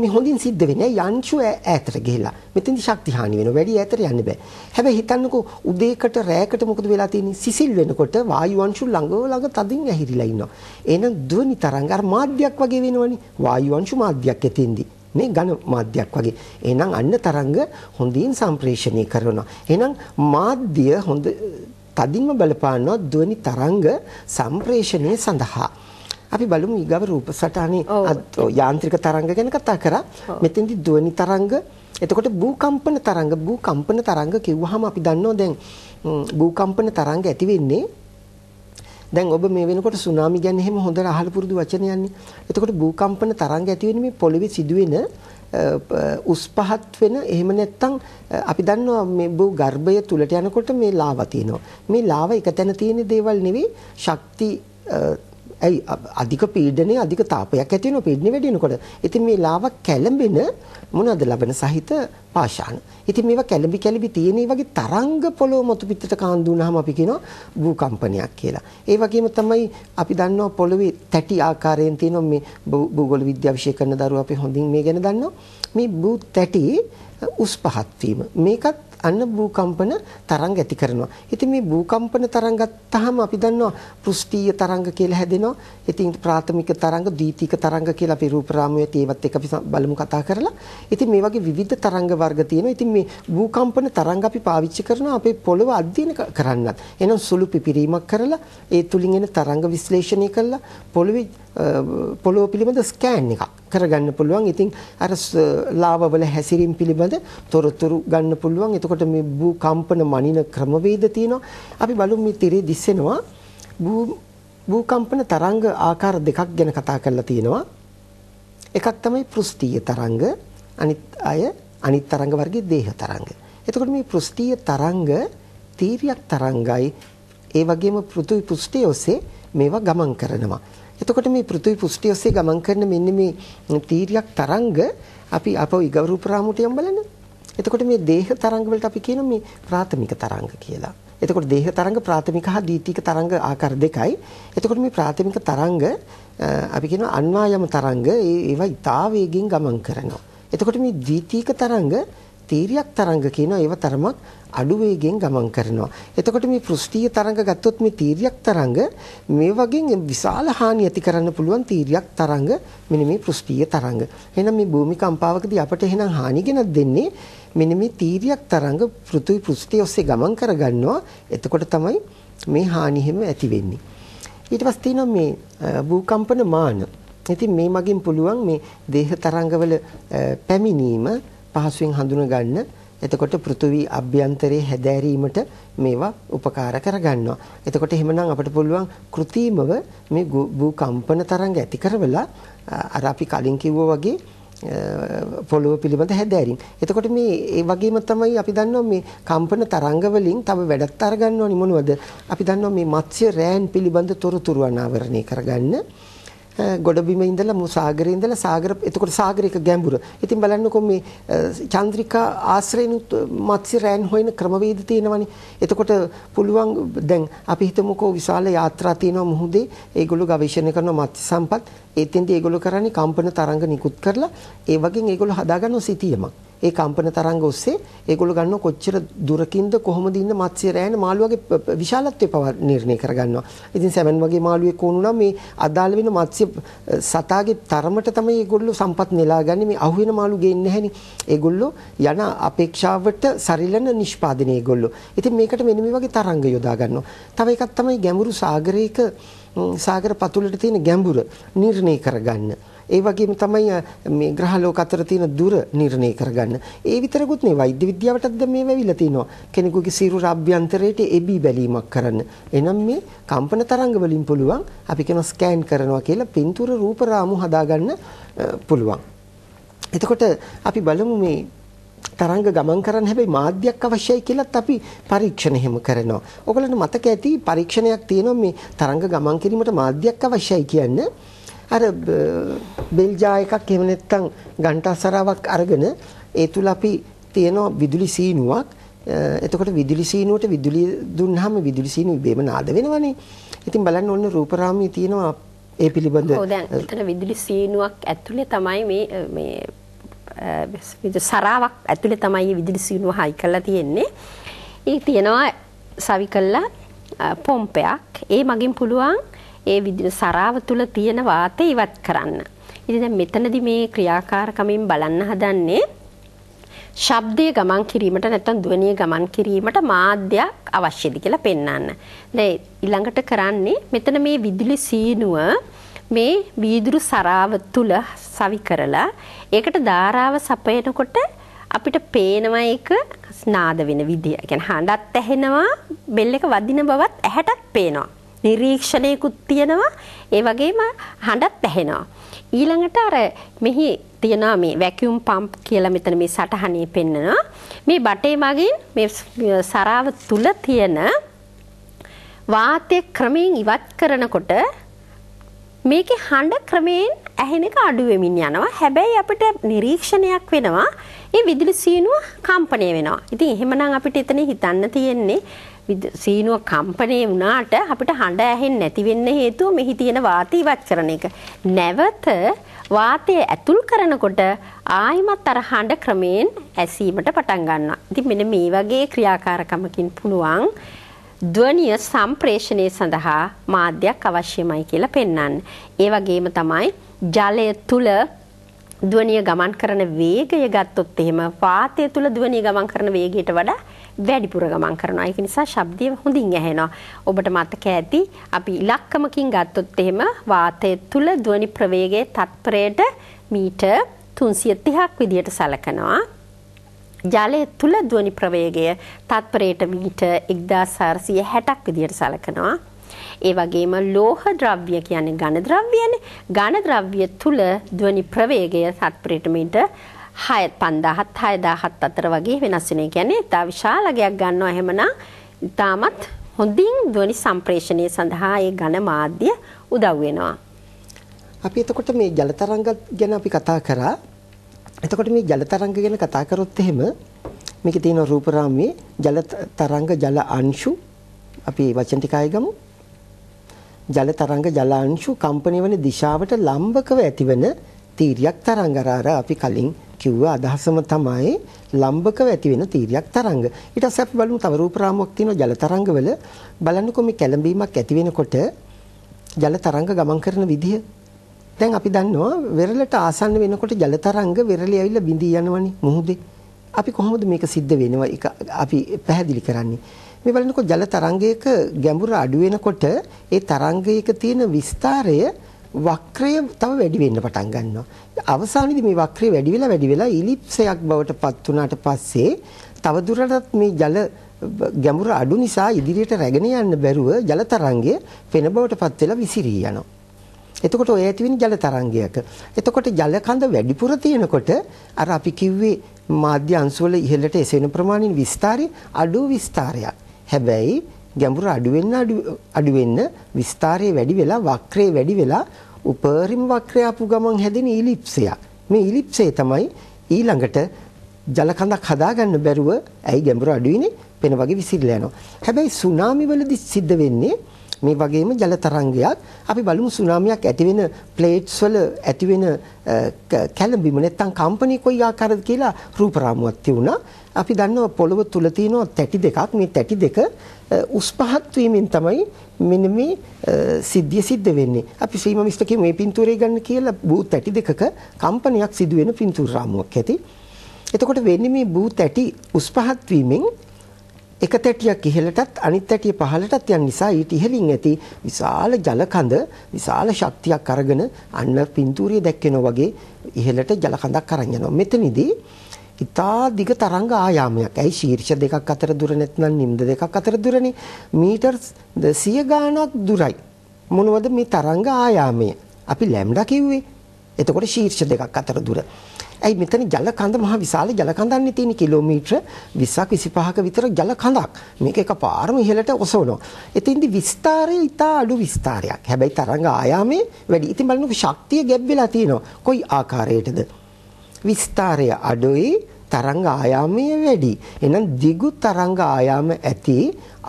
[SPEAKER 1] මේ හොඳින් සිද්ධ වෙන්නේ යන්ත්‍රය ඈතට ගිහිලා. මෙතෙන්දි ශක්ති හානි වෙනවා. වැඩි ඈතට යන්න බෑ. හැබැයි හිතන්නකෝ උදේකට රැයකට මොකද වෙලා තියෙන්නේ? සිසිල් වෙනකොට වායු අංශු ළඟව ළඟ තදින් ඇහිරිලා ඉන්නවා. එහෙනම් ධ්වනි තරංග අර මාධ්‍යයක් වගේ වෙනවනේ. වායු අංශු මාධ්‍යයක් ඇතින්දි. මේ ඝන මාධ්‍යයක් වගේ. එහෙනම් අන්න තරංග හොඳින් සම්ප්‍රේෂණය කරනවා. එහෙනම් මාධ්‍ය හොඳ තදින්ම බලපානවා ධ්වනි තරංග සම්ප්‍රේෂණය සඳහා. අපි බලමු ඊගව රූප සටහනේ යාන්ත්‍රික තරංග ගැන කතා කරා. මෙතෙන්දි ධ්වනි තරංග එතකොට භූකම්පන තරංග භූකම්පන තරංග කිව්වහම අපි දන්නවා දැන් භූකම්පන තරංග ඇති වෙන්නේ දැන් ඔබ මේ වෙනකොට සුනාමි ගැන එහෙම හොඳට අහලා පුරුදු වචන යන්නේ. එතකොට භූකම්පන තරංග ඇති වෙන්නේ මේ පොළවේ සිදුවෙන උස් පහත් වෙන එහෙම නැත්නම් අපි දන්නවා මේ භූ ගර්භය තුලට යනකොට මේ ලාවා තියෙනවා. මේ ලාවා එක තැන තියෙන දේවල් නෙවෙයි ශක්ති ඇයි අධික පීඩනය අධික තාපයක් ඇති වෙනවා පීඩනය වැඩි වෙනකොට. ඉතින් මේ ලාව කැළඹෙන මොනවාද ලබන සහිත පාෂාණ. ඉතින් මේවා කැළඹි කැළඹි තියෙන වගේ තරංග පොළොව මතු පිටට කාන්දු වුණාම අපි කියනවා භූකම්පනයක් කියලා. ඒ වගේම තමයි අපි දන්නවා පොළොවේ තැටි ආකාරයෙන් තියෙන මේ භූගෝල විද්‍යාවිෂය කරන දරුවෝ අපි හොඳින් මේ ගැන දන්නවා. මේ භූ තැටි උස් පහත් වීම. මේකත් අන්න භූකම්පන තරංග ඇති කරනවා. ඉතින් මේ භූකම්පන තරංග ගත්තාම අපි දන්නවා පෘෂ්ඨීය තරංග කියලා හැදෙනවා. ඉතින් ප්‍රාථමික තරංග, ද්විතීක තරංග කියලා අපි රූප රාමුවේත් ඒවත් එක්ක අපි බලමු කතා කරලා. ඉතින් මේ වගේ විවිධ තරංග වර්ග තියෙනවා. ඉතින් මේ භූකම්පන තරංග අපි පාවිච්චි කරනවා අපේ පොළව අධ්‍යයන කරන්නත්. එහෙනම් සුළු පිපිරීමක් කරලා ඒ තුලින් එන තරංග විශ්ලේෂණය කරලා පොළවේ පොළොව පිළිබඳ ස්කෑන් එකක් කරගන්න පුළුවන්. ඉතින් අර ලාවවල හැසිරීම පිළිබඳ තොරතුරු ගන්න පුළුවන්. එතකොට එතකොට මේ භූ කම්පන මනින ක්‍රමවේද තියෙනවා. අපි බලමු මේ තිරේ දිස්සෙනවා. භූ භූ කම්පන තරංග ආකාර දෙකක් ගැන කතා කරලා තියෙනවා. එකක් තමයි පෘෂ්ඨීය තරංග, අනිත් අය අනිත් තරංග වර්ගයේ දේහ තරංග. එතකොට මේ පෘෂ්ඨීය තරංග තීරියක් තරංගයි ඒ වගේම පෘථුවි පෘෂ්ඨය ඔස්සේ මේවා ගමන් කරනවා. එතකොට මේ පෘථිවි පුෂ්ටි ඔස්සේ ගමන් කරන මෙන්න මේ තීරියක් තරංග අපි අපව ඉගවරු ප්‍රාමුට යම් බලන්න. එතකොට මේ දේහ තරංග වලට අපි කියන මේ ප්‍රාථමික තරංග කියලා. එතකොට දේහ තරංග ප්‍රාථමික හා දීතික තරංග ආකාර දෙකයි. එතකොට මේ ප්‍රාථමික තරංග අපි කියනවා අන්වායම තරංග ඒවා ඉතා වේගෙන් ගමන් කරනවා. එතකොට මේ ද්විතීක තරංග තීරියක් තරංග කියනවා ඒව තරමක් අඩු වේගෙන් ගමන් කරනවා. එතකොට මේ පෘෂ්ඨීය තරංග ගත්තොත් මේ තීරියක් තරංග මේ වගේ විශාල හානි ඇති කරන්න පුළුවන් තීරියක් තරංග මෙන්න මේ පෘෂ්ඨීය තරංග. එහෙනම් මේ භූමිකම්පාවකදී අපට එහෙනම් හානි ගෙනත් දෙන්නේ මෙන්න මේ තීරියක් තරංග පෘථිවි පෘෂ්ඨය ඔස්සේ ගමන් කරගන්නවා. එතකොට තමයි මේ හානි හැම ඇති වෙන්නේ. ඊට පස්සේ තියෙනවා මේ භූකම්පන මාන. ඉතින් මේ මගින් පුළුවන් මේ දේහ තරංගවල පැමිණීම පහසුවෙන් හඳුනගන්න එතකොට පෘථිවි අභ්‍යන්තරයේ හැදෑරීමට මේවා උපකාර කරගන්නවා. එතකොට එහෙමනම් අපිට පුළුවන් કૃතිමව මේ භූකම්පන තරංග ඇති කරවලා අර අපි කලින් කිව්වා වගේ පොළොව පිළිබඳ හැදෑරීම්. එතකොට මේ ඒ වගේම තමයි අපි දන්නවා මේ කම්පන තරංග වලින් තව වැඩක් අරගන්න ඕනි මොනවද? අපි දන්නවා මේ මත්ස්‍ය රෑන් පිළිබඳ තොරතුරු අනාවරණය කරගන්න. ගොඩබිම ඉඳලා මු සාගරේ ඉඳලා සාගර එතකොට සාගරික ගැඹුර. ඉතින් බලන්නකො මේ චන්ද්‍රිකා ආශ්‍රයනුත් මත්ස්‍ය රෑන් හොයන ක්‍රමවේද තියෙනවනේ. එතකොට පුළුවන් දැන් අපි හිතමුකෝ විශාල යාත්‍රා තියෙනවා මුහුදේ. ඒගොල්ලෝ ගවේෂණය කරන මත්ස්‍ය සම්පත්. ඒතෙන්දී ඒගොල්ලෝ කරන්නේ කම්පන තරංග නිකුත් කරලා ඒ වගේ ඒගොල්ලෝ හදාගන්න සිතියමක්. ඒ කම්පන තරංග ඔස්සේ ඒගොල්ලෝ ගන්න කොච්චර දුරකින්ද කොහොමද ඉන්න මත්ස්‍ය රෑන මාළුවාගේ විශාලත්වය පව නිර්ණය කරගන්නවා. ඉතින් සැමන් වගේ මාළුවෙක් වුණු නම් මේ අදාළ වෙන මත්ස්‍ය සතාගේ තරමට තමයි ඒගොල්ලෝ සම්පත් නෙලාගන්නේ මේ අහු වෙන මාළු ගේන්නේ නැහෙනේ. ඒගොල්ලෝ යන අපේක්ෂාවට සරිලන නිෂ්පාදනය ඒගොල්ලෝ. ඉතින් මේකට මෙන්න මේ වගේ තරංග යොදා ගන්නවා. තව එකක් තමයි ගැඹුරු සාගරයක සාගර පතුලට තියෙන ගැඹුර නිර්ණය කරගන්න. ඒ වගේම තමයි මේ ග්‍රහලෝක අතර තියෙන දුර නිර්ණය කරගන්න. ඒ විතරකුත් නෙවෙයි වෛද්‍ය විද්‍යාවටත් දැන් මේ වැවිලා තිනවා. කෙනෙකුගේ සිරුර අභ්‍යන්තරයට එබී බැලීමක් කරන්න. එනම් මේ කම්පන තරංග වලින් පුළුවන් අපි කියන ස්කෑන් කරනවා කියලා පින්තූර රූප රාමු හදාගන්න පුළුවන්. එතකොට අපි බලමු මේ තරංග ගමන් කරන්න හැබැයි මාධ්‍යයක් අවශ්‍යයි කියලාත් අපි පරීක්ෂණ එහෙම කරනවා. ඔයගලන්ට මතක ඇති පරීක්ෂණයක් තියෙනවා මේ තරංග ගමන් කිරීමට මාධ්‍යයක් අවශ්‍යයි කියන්නේ අර බෙල්ජා එකක් එහෙම නැත්නම් ගන්ටාසාරාවක් අරගෙන ඒ තුල අපි තියෙන විදුලි සීනුවක් එතකොට විදුලි සීනුවට විදුලිය දුන්නාම විදුලි සීනුව ඉබේම නාද වෙනවනේ. ඉතින් බලන්න ඕන රූපරාමයේ තියෙනවා ඒ පිළිබඳ ඔව් දැන් එතන
[SPEAKER 2] විදුලි සීනුවක් ඇතුලේ තමයි මේ මේ සරාවක් ඇතුලේ තමයි මේ විදුලි සීනුව හයි කරලා තියෙන්නේ. ඒක තියෙනවා සවි කළා පොම්පයක්. ඒ මගින් පුළුවන් ඒ විදිහට සරාව තුල තියෙන වාතය ඉවත් කරන්න. ඉතින් දැන් මෙතනදි මේ ක්‍රියාකාරකමින් බලන්න හදන්නේ ශබ්දය ගමන් කිරීමට නැත්නම් ධ්වනිය ගමන් කිරීමට මාධ්‍යයක් අවශ්‍යද කියලා පෙන්වන්න. දැන් ඊළඟට කරන්නේ මෙතන මේ විදුලි සීනුව මේ වීදුරු සරාව තුල සවි කරලා ඒකට ධාරාව සපයනකොට අපිට පේනවා ඒක නාද වෙන විදිය. يعني හඬත් ඇහෙනවා, බෙල් එක වදින බවත් ඇහැටත් පේනවා. නිරීක්ෂණයකුත් තියෙනවා ඒ වගේම හඬත් ඇහෙනවා. ඊළඟට අර මෙහි තියෙනවා මේ වැකියුම් පම්ප් කියලා මෙතන මේ සටහනේ පෙන්නනවා. මේ බටේ මගින් මේ සරාව තුල තියෙන වාතය ක්‍රමයෙන් ඉවත් කරනකොට මේකේ හඬ ක්‍රමයෙන් ඇහෙන එක අඩු වෙමින් යනවා. හැබැයි අපිට නිරීක්ෂණයක් වෙනවා. ඒ විදුලි සීනුව කම්පණය වෙනවා. ඉතින් එහෙමනම් අපිට එතන හිතන්න තියෙන්නේ සීනුව කම්පනය වුණාට අපිට හඬ ඇහෙන් නැතිවෙන්න හේතුව මෙහි තියෙන වාතය ඉවත් කරන එක. නැවත වාතය ඇතුල් කරනකොට ආයිමත් අර හඬ ක්‍රමයෙන් ඇසීමට පටන් ගන්නවා. ඉතින් මෙන්න මේ වගේ ක්‍රියාකාරකමකින් පුළුවන් ධ්වනිය සම්ප්‍රේෂණය සඳහා මාධ්‍යයක් අවශ්‍යමයි කියලා පෙන්වන්න. ඒ වගේම තමයි ජලය තුල ධ්වනිය ගමන් කරන වේගය ගත්තොත් එහෙම වාතය තුල ධ්වනිය ගමන් කරන වේගයට වඩා වැඩිපුර ගමන් කරනවා. ඒක නිසා ශබ්දය හොඳින් ඇහෙනවා. ඔබට මතක ඇති අපි ඉලක්කමකින් ගත්තොත් එහෙම වාතය තුල ධ්වනි ප්‍රවේගයේ තත්පරයට මීටර් 330ක් විදියට සලකනවා. ජලය තුල ධ්වනි ප්‍රවේගය තත්පරයට මීටර් 1460ක් විදියට සලකනවා. ඒ වගේම ලෝහ ද්‍රව්‍ය කියන්නේ ඝන ද්‍රව්‍යනේ. ඝන ද්‍රව්‍ය තුල ධ්වනි ප්‍රවේගය තත්පරයට මීටර් 6 5000ත් 6000ත් අතර වගේ වෙනස් වෙන. ඒ කියන්නේ ඉතා විශාලගයක් ගන්නවා එහෙමනම් ඉතාමත් හොඳින් ධ්වනි සම්ප්‍රේෂණය සඳහා ඒ ඝන මාධ්‍ය උදව් වෙනවා. අපි එතකොට
[SPEAKER 1] මේ ජල තරංග ගැන අපි කතා කරා. එතකොට මේ ජල තරංග ගැන කතා කරොත් එහෙම මේකේ තියෙන රූප රාමයේ ජල තරංග ජල අංශු අපි වචන ටිකයි ගමු. ජල තරංග ජල අංශු කම්පණය වන දිශාවට ලම්බකව ඇතිවන තීරියක් තරංග අපි කලින් කිව්ව අදහසම තමයි ලම්බකව ඇති වෙන තීරයක් තරංග. ඊට පස්සේ අපි බලමු තව රූප රාමුවක් තියෙනවා ජල තරංගවල. බලන්නකෝ මේ කැළඹීමක් ඇති වෙනකොට ජල තරංග ගමන් කරන විදිය. දැන් අපි දන්නවා වෙරළට ආසන්න වෙනකොට ජල තරංග වෙරළේ ඇවිල්ලා බිඳී යනවනේ මුහුදේ. අපි කොහොමද මේක සිද්ධ වෙනවා එක අපි පැහැදිලි කරන්නේ. මේ බලනකොට ජල තරංගයක ගැඹුර අඩු වෙනකොට ඒ තරංගයක තියෙන විස්තරය වක්‍රය තව වැඩි වෙන්න පටන් ගන්නවා. අවසානයේදී මේ වක්‍රය වැඩි වෙලා වැඩි වෙලා ඉලිප්සයක් බවට පත් වුණාට පස්සේ තව දුරටත් මේ ජල ගැඹුර අඩු නිසා ඉදිරියට රැගෙන යන්න බැරුව ජල තරංගය වෙන බවට පත් වෙලා විසිරී යනවා. එතකොට ඔය ඇති වෙන ජල තරංගයක. එතකොට ජල කඳ වැඩිපුර තියෙනකොට අර අපි කිව්වේ මාධ්‍ය අංශවල ඉහළට එසෙන ප්‍රමාණයෙන් විස්තරي අඩු විස්තරයක්. හැබැයි ගැඹුර අඩු වෙන්න අඩු වෙන්න විස්තරය වැඩි වෙලා වක්‍රය වැඩි වෙලා උපරිම වක්‍රය ආපු ගමන් හැදෙන ඊලිප්සයක්. මේ ඊලිප්සය තමයි ඊළඟට ජල කඳක් හදාගන්න බැරුව ඇයි ගැඹුර අඩු වෙන්නේ? පෙන වගේ විසිරලා යනවා. හැබැයි සුනාමි වලදී සිද්ධ වෙන්නේ මේ වගේම ජල තරංගයක් අපි බලමු සුනාමියක් ඇති වෙන ප්ලේට්ස් වල ඇති වෙන කැළඹීම නැත්තම් කම්පණි කොයි ආකාරද කියලා රූප රාමුවක් තියුණා. අපි දන්නවා පොළව තුල තියෙනවා තැටි දෙකක්. මේ තැටි දෙක උස් පහත් වීමෙන් තමයි මෙන්න මේ සිද්ධිය සිද්ධ වෙන්නේ. අපි සීමමිස්තකේ මේ පින්තූරය ගන්න කියලා බූත් ඇටි දෙකක කම්පනයක් සිදු වෙන පින්තූර රාමුවක් ඇති. එතකොට වෙන්නේ මේ බූත් ඇටි උස් පහත් වීමෙන් එක තැටියක් ඉහළටත් අනිත් තැටිය පහළටත් යන නිසා ඊට ඉහළින් ඇති විශාල ජල කඳ විශාල ශක්තියක් අරගෙන අන්න පින්තූරය දැක්කෙනා වගේ ඉහළට ජල කඳක් අරන් යනවා. මෙතනදී ඉතා දිග තරංග ආයාමයක්. ඇයි ශීර්ෂ දෙකක් අතර දුර නැත්නම් නිම්ද දෙකක් අතර දුරනේ. මීටර් 100 ගාණක් දුරයි. මොනවද මේ තරංග ආයාමය? අපි ලැම්ඩා කිව්වේ. එතකොට ශීර්ෂ දෙකක් අතර දුර. ඇයි මෙතන ජල කඳ මහ විශාල ජල කඳන්නේ තියෙන කිලෝමීටර 20ක් 25ක විතර ජල කඳක්. මේක එකපාරම ඉහළට ඔසවනවා. එතින්දි විස්තරය ඉතා අඩු විස්තරයක්. හැබැයි තරංග ආයාමය වැඩි. ඉතින් බලන්නකො ශක්තිය ගැබ් වෙලා තියෙනවා. කොයි ආකාරයකටද? විස්තරය අඩුයි තරංග ආයාමය වැඩි. එහෙනම් දිගු තරංග ආයාම ඇති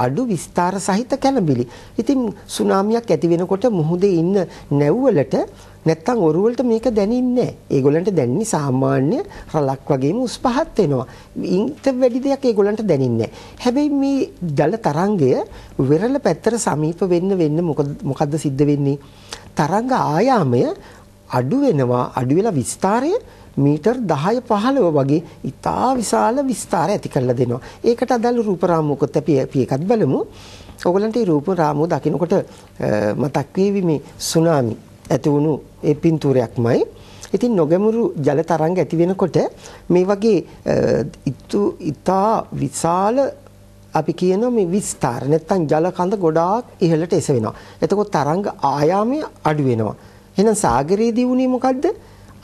[SPEAKER 1] අඩු විස්තර සහිත කැළඹිලි. ඉතින් සුනාමියක් ඇති වෙනකොට මුහුදේ ඉන්න නැව්වලට නැත්තම් ඔරුවලට මේක දැනින්නේ නැහැ. ඒගොල්ලන්ට දැනෙන්නේ සාමාන්‍ය රලක් වගේම උස් පහත් වෙනවා. ඉන්ට වැඩි දෙයක් ඒගොල්ලන්ට දැනෙන්නේ හැබැයි මේ ජල තරංගය වෙරළ පැත්තට සමීප වෙන්න වෙන්න මොකද සිද්ධ වෙන්නේ? තරංග ආයාමය අඩු වෙනවා. අඩු වෙලා විස්තරය මීටර් 10 15 වගේ ඉතා විශාල විස්තර ඇති කරලා දෙනවා. ඒකට අදාළ රූප රාමුවකත් අපි අපි එකක් බලමු. ඔයගලන්ට මේ රූප රාමුව දකිනකොට මතක් වේවි මේ සුනාමි ඇති වුණු ඒ පින්තූරයක්මයි. ඉතින් නොගැමුරු ජල තරංග ඇති වෙනකොට මේ වගේ ඉතා විශාල අපි කියනවා මේ විස්තර නැත්තම් ජල කඳ ගොඩාක් ඉහළට එසවෙනවා. එතකොට තරංග ආයාමය අඩු වෙනවා. එහෙනම් සාගරයේදී වුණේ මොකද්ද?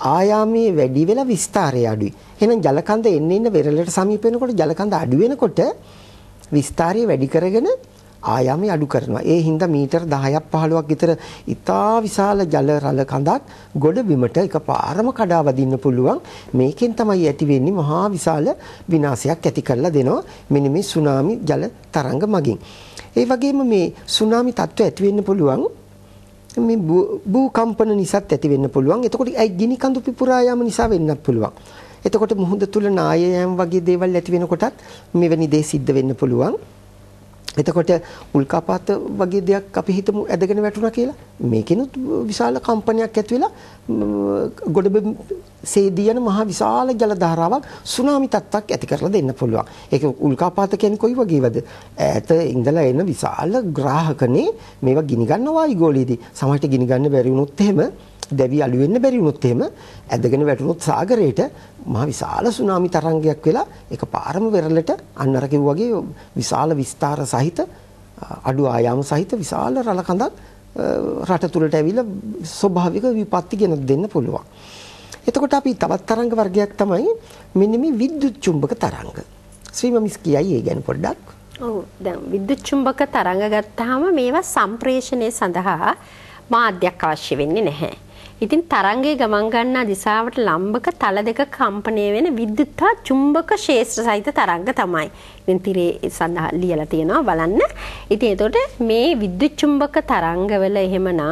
[SPEAKER 1] ආයාමයේ වැඩි වෙලා විස්තරය අඩුයි. එහෙනම් ජලකඳ එන්න එන්න වෙරළට සමීප වෙනකොට ජලකඳ අඩු වෙනකොට විස්තරය වැඩි කරගෙන ආයාමය අඩු කරනවා. ඒ හින්දා මීටර් 10ක් 15ක් විතර ඉතා විශාල ජල රළ කඳක් ගොඩ බිමට එකපාරම කඩා වදින්න පුළුවන්. මේකෙන් තමයි ඇති වෙන්නේ මහා විශාල විනාශයක් ඇති කරලා දෙනවා. මෙන්න මේ සුනාමි ජල තරංග මගින්. ඒ වගේම මේ සුනාමි තත්ත්වය ඇති වෙන්න පුළුවන් මේ භූකම්පන නිසාත් ඇති වෙන්න පුළුවන්. එතකොට ඒ ගිනි කඳු පිපුරා යාම නිසා වෙන්නත් පුළුවන්. එතකොට මුහුද තුල නාය යෑම වගේ දේවල් ඇති වෙනකොටත් මෙවැනි දේ සිද්ධ වෙන්න පුළුවන්. එතකොට උල්කාපාත වගේ දෙයක් අපි හිතමු ඇදගෙන වැටුණා කියලා. මේකෙනුත් විශාල කම්පනයක් ඇති වෙලා ගොඩබිම් සේදියන මහ විශාල ජල ධාරාවක් සුනාමි තත්ත්වයක් ඇති කරලා දෙන්න පුළුවන්. ඒක උල්කාපාත කියන්නේ කොයි වගේවද? ඈත ඉඳලා එන විශාල ග්‍රාහකනේ මේවා ගිනි ගන්න වායු ගෝලයේදී. සමහරට ගිනි ගන්න බැරි වුණොත් එහෙම දැවි අළු වෙන්න බැරි වුණොත් එහෙම ඇදගෙන වැටුනොත් සාගරයට මහා විශාල සුනාමි තරංගයක් වෙලා ඒක පාරම වෙරළට අන්න අර වගේ විශාල විස්තර සහිත අඩු ආයාම සහිත විශාල රළ කඳක් රට තුලට ඇවිල්ලා ස්වභාවික විපත්ති ගෙනත් දෙන්න පුළුවන්. එතකොට අපි තවත් තරංග වර්ගයක් තමයි මෙන්න මේ විද්‍යුත් චුම්බක තරංග. ශ්‍රීමමිස් කියයි ඒ ගැන පොඩ්ඩක්.
[SPEAKER 2] ඔව් දැන් විද්‍යුත් චුම්බක තරංග ගත්තාම මේවා සම්ප්‍රේෂණය සඳහා මාධ්‍යයක් අවශ්‍ය වෙන්නේ නැහැ. ඉතින් තරංගයේ ගමන් ගන්නා දිශාවට ලම්බක තල දෙක කම්පණය වෙන විද්‍යුත් හා චුම්බක ක්ෂේත්‍ර සහිත තරංග තමයි. ඉතින් තිරේ සඳහා ලියලා තියෙනවා බලන්න. ඉතින් එතකොට මේ විද්‍යුත් චුම්බක තරංගවල එහෙමනම්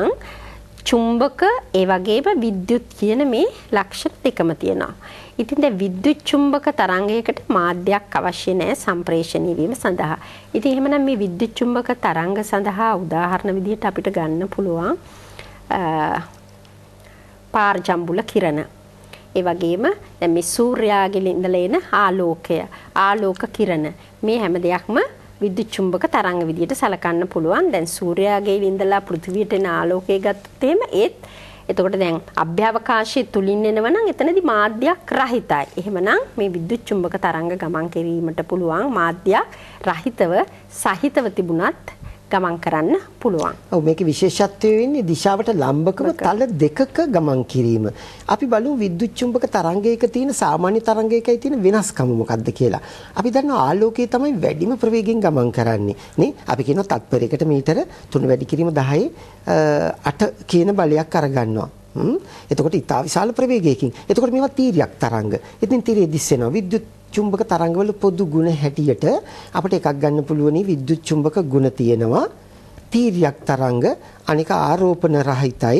[SPEAKER 2] චුම්බක ඒ වගේම විද්‍යුත් කියන මේ ලක්ෂණ දෙකම තියෙනවා. ඉතින් දැන් විද්‍යුත් චුම්බක තරංගයකට මාධ්‍යයක් අවශ්‍ය නැහැ සම්ප්‍රේෂණය වීම සඳහා. ඉතින් එහෙමනම් මේ විද්‍යුත් චුම්බක තරංග සඳහා උදාහරණ විදිහට අපිට ගන්න පුළුවන් පාරජම්බුල කිරණ. ඒ වගේම දැන් මේ සූර්යාගේ ඉඳලා එන ආලෝකය, ආලෝක කිරණ මේ හැම දෙයක්ම විද්‍යුත් චුම්බක තරංග විදියට සලකන්න පුළුවන්. දැන් සූර්යාගේ ඉඳලා පෘථිවියට එන ආලෝකය ගත්තොත් එහෙම ඒත් එතකොට දැන් අභ්‍යවකාශය තුලින් එනවා නම් එතනදී මාධ්‍යයක් රහිතයි. එහෙමනම් මේ විද්‍යුත් චුම්බක තරංග ගමන් කිරීමට පුළුවන් මාධ්‍යයක් රහිතව සහිතව තිබුණත් ගමන් කරන්න පුළුවන්.
[SPEAKER 1] ඔව් මේකේ විශේෂත්වය වෙන්නේ දිශාවට ලම්බකව තල දෙකක ගමන් කිරීම. අපි බලමු විද්‍යුත් චුම්බක තරංගයක තියෙන සාමාන්‍ය තරංගයකයි තියෙන වෙනස්කම මොකක්ද කියලා. අපි දන්නවා ආලෝකය තමයි වැඩිම ප්‍රවේගයෙන් ගමන් කරන්නේ. නේ? අපි කියනවා තත්පරයකට මීටර 3 වැඩි කිරීම 10 8 කියන බලයක් අරගන්නවා. එතකොට ඉතා විශාල ප්‍රවේගයකින්. එතකොට මේවා තීරයක් තරංග. ඉතින් තීරයේ දිස් වෙනවා. විද්‍යුත් චුම්බක තරංගවල පොදු ගුණ හැටියට අපිට එකක් ගන්න පුළුවනි විද්‍යුත් චුම්බක ගුණ තියෙනවා තීරියක් තරංග අනික ආරෝපණ රහිතයි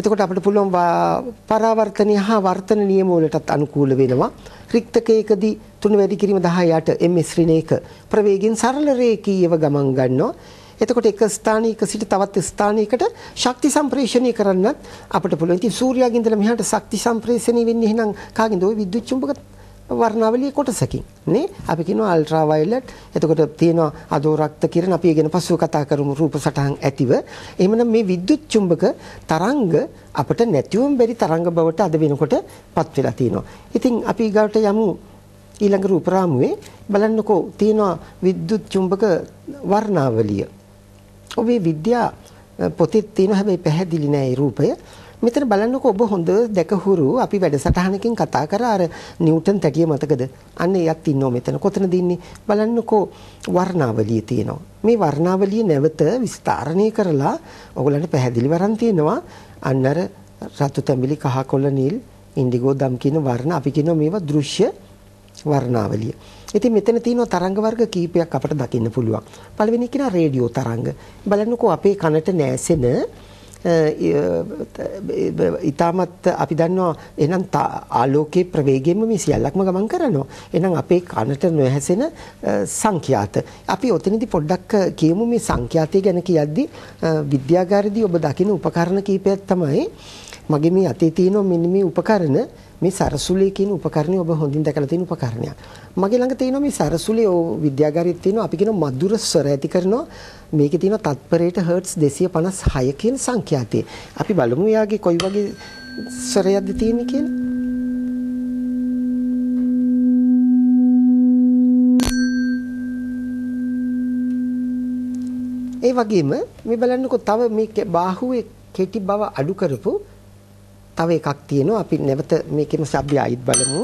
[SPEAKER 1] එතකොට අපිට පුළුවන් පරාවර්තනය හා වර්තන නියම වලටත් අනුකූල වෙනවා රික්තකයකදී තුන වැඩි කිරීම 10 යට ms ඍණයක ප්‍රවේගයෙන් සරල රේඛීයව ගමන් ගන්නවා එතකොට එක ස්ථානයක සිට තවත් ස්ථානයකට ශක්ති සම්ප්‍රේෂණය කරන්නත් අපිට පුළුවන්. ඉතින් සූර්යාගේ ඉඳලා මෙහාට ශක්ති සම්ප්‍රේෂණය වෙන්නේ එහෙනම් කාගෙන්ද ওই විද්‍යුත් චුම්බක වර්ණාවලියේ කොටසකින් නේ අපි කියනවා අල්ට්‍රා වයලට් එතකොට තියෙනවා අදෝ රක්ත කිරණ අපි ගැන පස්ව කතා කරමු රූප සටහන් ඇතිව එහෙමනම් මේ විද්‍යුත් චුම්බක තරංග අපිට නැතිවම බැරි තරංග බවට අද වෙනකොටපත් වෙලා තිනවා ඉතින් අපි ගාවට යමු ඊළඟ රූප රාමුවේ බලන්නකෝ තියෙනවා විද්‍යුත් චුම්බක වර්ණාවලිය ඔබේ විද්‍යා පොතේ තියෙන හැබැයි පැහැදිලි නෑ රූපය මෙතන බලන්නකෝ ඔබ හොඳ දැකහුරු අපි වැඩසටහනකින් කතා කරා අර නිව්ටන් තැටිය මතකද? අන්න එයත් ඉන්නවා මෙතන. කොතනද ඉන්නේ? බලන්නකෝ වර්ණාවලිය තියෙනවා. මේ වර්ණාවලිය නැවත විස්තරණය කරලා ඔයගලන්ට පැහැදිලි වරන් තියෙනවා. අන්න අර රතු තැඹිලි කහ කොළ නිල් ඉන්ඩිගෝ දම් කියන වර්ණ අපි කියනවා මේවා දෘශ්‍ය වර්ණාවලිය. ඉතින් මෙතන තියෙනවා තරංග වර්ග කීපයක් අපිට දකින්න පුළුවන්. පළවෙනි එක කියන රේඩියෝ තරංග. බලන්නකෝ අපේ කනට නෑසෙන ඊටමත් අපි දන්නවා එහෙනම් ආලෝකයේ ප්‍රවේගයෙන්ම මේ සියල්ලක්ම ගමන් කරනවා. එහෙනම් අපේ කනට නොහැසෙන සංඛ්‍යාත. අපි ඔතනදී පොඩ්ඩක් කියමු මේ සංඛ්‍යාතය ගැන කියද්දී විද්‍යාගාරයේදී ඔබ දකින උපකරණ කීපයක් තමයි මගේ මේ අතේ තියෙන මෙන්න මේ උපකරණ මේ සරසුලේ කියන උපකරණය ඔබ හොඳින් දැකලා තියෙන උපකරණයක්. මගේ ළඟ තියෙනවා මේ සරසුලේ ඔය විද්‍යාගාරයේ තියෙනවා අපි කියන මధుර ස්වර ඇති කරනවා මේකේ තියෙන තත්පරයට හර්ට්ස් 256 කියන සංඛ්‍යාතය. අපි බලමු යාගේ කොයි වගේ ස්වරයක්ද තියෙන්නේ කියලා. ඒ වගේම මේ බලන්නකෝ තව මේ බාහුවේ කෙටි බව අඩු කරපු තව එකක් තියෙනවා අපි නැවත මේකෙම ශබ්දය ආයිත් බලමු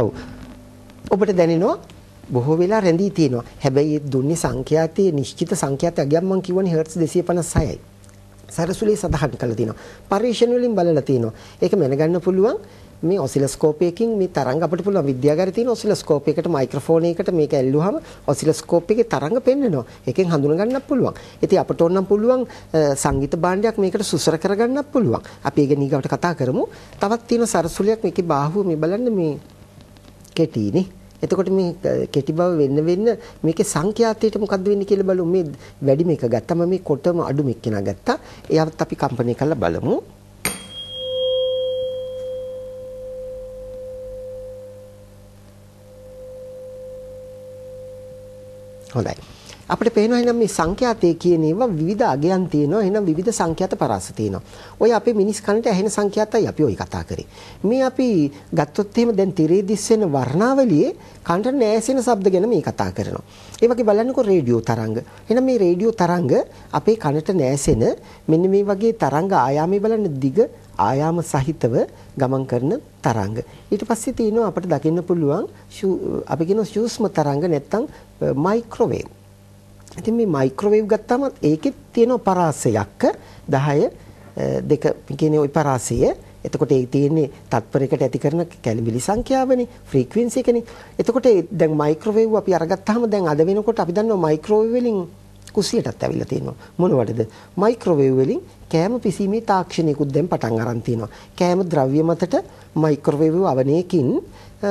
[SPEAKER 1] ඔව්. ඔබට දැනෙනවා බොහෝ වෙලා රැඳී තියෙනවා. හැබැයි ඒ දුන්නේ සංඛ්‍යාතයේ නිශ්චිත සංඛ්‍යාතය අගයන් මම කියවනේ හර්ට්ස් 256යි. සරසුලේ සඳහන් කරලා තිනවා. පරීක්ෂණ වලින් බලලා තිනවා. ඒක මැනගන්න පුළුවන් මේ ඔසිලස්කෝප් එකකින් මේ තරංග අපිට පුළුවන් විද්‍යාගාරේ තියෙන ඔසිලස්කෝප් එකට මයික්‍රොෆෝන් එකකට මේක ඇල්ලුවාම ඔසිලස්කෝප් එකේ තරංග පෙන්වනවා. ඒකෙන් හඳුනගන්නත් පුළුවන්. ඉතින් අපට ඕනම් පුළුවන් සංගීත භාණ්ඩයක් මේකට සුසර කරගන්නත් පුළුවන්. අපි ඒක නීගවට කතා කරමු. තවත් තියෙන සරසුලියක් මේකේ බාහුව මේ බලන්න මේ කෙටිනේ. එතකොට මේ කෙටි බව වෙන්න වෙන්න මේකේ සංඛ්‍යාතයට මොකද්ද වෙන්නේ කියලා බලමු. මේ වැඩිම එක ගත්තම මේ කොටම අඩුම එක්කෙනා ගත්තා. එයාත් අපි කම්පණය කරලා බලමු. හොඳයි. අපිට පේනවා එහෙනම් මේ සංඛ්‍යාතය කියන ඒවා විවිධ අගයන් තියෙනවා. එහෙනම් විවිධ සංඛ්‍යාත පරාස තියෙනවා. ඔය අපේ මිනිස් කනට ඇහෙන සංඛ්‍යාතයි අපි ওই කතා කරේ. මේ අපි ගත්තොත් එහෙම දැන් තිරේ දිස් වෙන වර්ණාවලියේ කනට නෑසෙන ශබ්ද ගැන මේ කතා කරනවා. ඒ වගේ බලන්නකෝ රේඩියෝ තරංග. එහෙනම් මේ රේඩියෝ තරංග අපේ කනට නෑසෙන මෙන්න මේ වගේ තරංග ආයාමයේ බලන්න දිග ආයාම සහිතව ගමන් කරන තරංග. ඊට පස්සේ තියෙනවා අපිට දකින්න පුළුවන් අපි කියන සූක්ෂම තරංග නැත්තම් මයික්‍රෝවේව්. ඉතින් මේ මයික්‍රොවේව් ගත්තාම ඒකෙත් තියෙන පරාසයක් 10 2 කියන ওই පරාසය. එතකොට ඒ තියෙන්නේ තත්පරයකට ඇති කරන කැලිබිලි සංඛ්‍යාවනේ ෆ්‍රීකවෙන්සි එකනේ. එතකොට දැන් මයික්‍රොවේව් අපි අරගත්තාම දැන් අද වෙනකොට අපි දන්නවා මයික්‍රොවේව් වලින් කුසියටත් ඇවිල්ලා තියෙනවා. මොනවටද? මයික්‍රොවේව් වලින් කෑම පිසීමේ තාක්ෂණයකුත් දැන් පටන් අරන් තියෙනවා. කෑම ද්‍රව්‍ය මතට මයික්‍රොවේව් අවනයකින්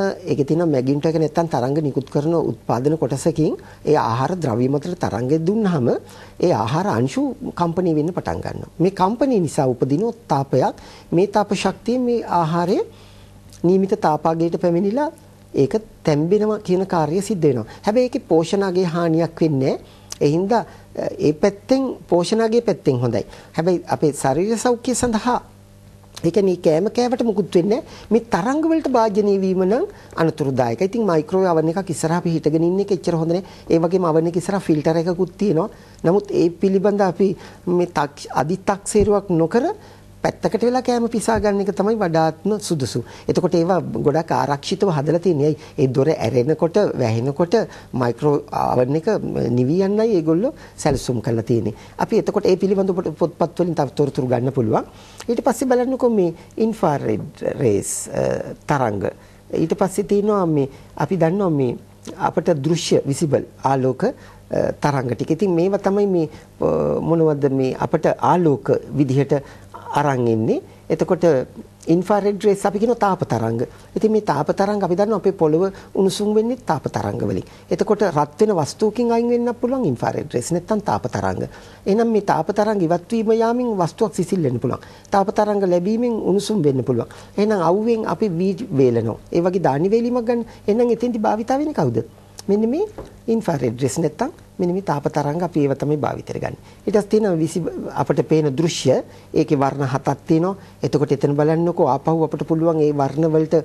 [SPEAKER 1] ඒකේ තියෙනවා මැගින්ට එක නැත්තම් තරංග නිකුත් කරන උත්පාදන කොටසකින් ඒ ආහාර ද්‍රව්‍ය මතට තරංගෙ දුන්නාම ඒ ආහාර අංශු කම්පණය වෙන්න පටන් ගන්නවා. මේ කම්පණය නිසා උපදින තාපයක් මේ තාප ශක්තිය මේ ආහාරයේ නියමිත තාපාගයට පැමිණිලා ඒක තැම්බෙනවා කියන කාර්යය සිද්ධ වෙනවා. හැබැයි ඒකේ පෝෂණාගේ හානියක් වෙන්නේ නැහැ. ඒ හින්දා ඒ පැත්තෙන් පෝෂණාගේ පැත්තෙන් හොඳයි. හැබැයි අපේ ශරීර සෞඛ්‍ය සඳහා ඒ කියන්නේ කෑම කෑවට මුකුත් වෙන්නේ මේ තරංග වලට භාජනීය වීම නම් අනතුරුදායකයි. ඉතින් මයික්‍රෝවේව් oven එකක් ඉස්සරහ අපි හිටගෙන ඉන්න එක එච්චර හොඳ නෑ. ඒ වගේම oven එක ඉස්සරහ ෆිල්ටර් එකකුත් තියෙනවා. නමුත් ඒ පිළිබඳ අපි මේ අදි탁සීරුවක් නොකර පැත්තකට වෙලා කෑම පිසා ගන්න එක තමයි වඩාත්ම සුදුසු. එතකොට ඒවා ගොඩක් ආරක්ෂිතව හදලා තියෙනයි. ඒ දොර ඇරෙනකොට වැහෙනකොට මයික්‍රෝ ආවන් එක නිවි යන්නයි ඒගොල්ලෝ සැලසුම් කරලා තියෙන්නේ. අපි එතකොට ඒ පිළිබඳ පොත්පත් වලින් තව තොරතුරු ගන්න පුළුවන්. ඊට පස්සේ බලන්නකෝ මේ ඉන්ෆ්‍රාරෙඩ් රේස් තරංග. ඊට පස්සේ තියෙනවා මේ අපි දන්නවා මේ අපට දෘශ්‍ය විසිබල් ආලෝක තරංග ටික. ඉතින් මේවා තමයි මේ මොනවද මේ අපට ආලෝක විදිහට අරන් ඉන්නේ. එතකොට ඉන්ෆ්‍රාරෙඩ් රේස් අපි කියන තාප තරංග. ඉතින් මේ තාප තරංග අපි දන්නවා අපේ පොළව උණුසුම් වෙන්නේ තාප තරංග වලින්. එතකොට රත් වෙන වස්තුවකින් අයින් වෙන්නත් පුළුවන් ඉන්ෆ්‍රාරෙඩ් රේස් නැත්නම් තාප තරංග. එහෙනම් මේ තාප තරංග ඉවත් වීම යාමින් වස්තුවක් සිසිල් වෙන්න පුළුවන්. තාප තරංග ලැබීමෙන් උණුසුම් වෙන්න පුළුවන්. එහෙනම් අවුවෙන් අපි වී වේලනවා. ඒ වගේ දානි වේලීමක් ගන්න. එහෙනම් එතෙන්දි භාවිතා වෙන්නේ කවුද? මෙන්න මේ ඉන්ෆ්‍රාරෙඩ් රේස් නැත්නම් මෙන්න මේ තාප තරංග අපි ඒව තමයි භාවිතයට ගන්න. ඊට පස්සේ තියෙනවා අපට පේන දෘශ්‍ය ඒකේ වර්ණ හතක් තියෙනවා. එතකොට එතන බලන්නකෝ ආපහු අපට පුළුවන් ඒ වර්ණ වලට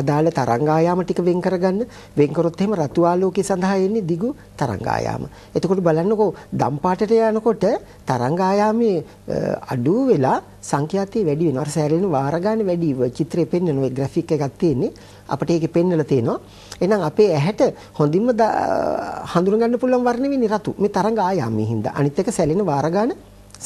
[SPEAKER 1] අදාළ තරංගායාම ටික වෙන් කරගන්න. වෙන් කරොත් එහෙම රතු ආලෝකයේ සඳහා එන්නේ දිගු තරංගායාම. එතකොට බලන්නකෝ දම් පාටට යනකොට තරංගායාමයේ අඩු වෙලා සංඛ්‍යාතිය වැඩි වෙනවා. අර සෑරෙන වාර ගන්න වැඩි චිත්‍රය පෙන්වන ඔය ග්‍රැෆික් එකක් තියෙන්නේ. අපිට ඒකේ පෙන්වලා තියෙනවා. එහෙනම් අපේ ඇහැට හොඳින්ම හඳුනගන්න පුළුවන් වර්ණ වෙන්නේ රතු. මේ තරංග ආයාමයේ හින්දා. අනිත් එක සැලෙන වාරගාන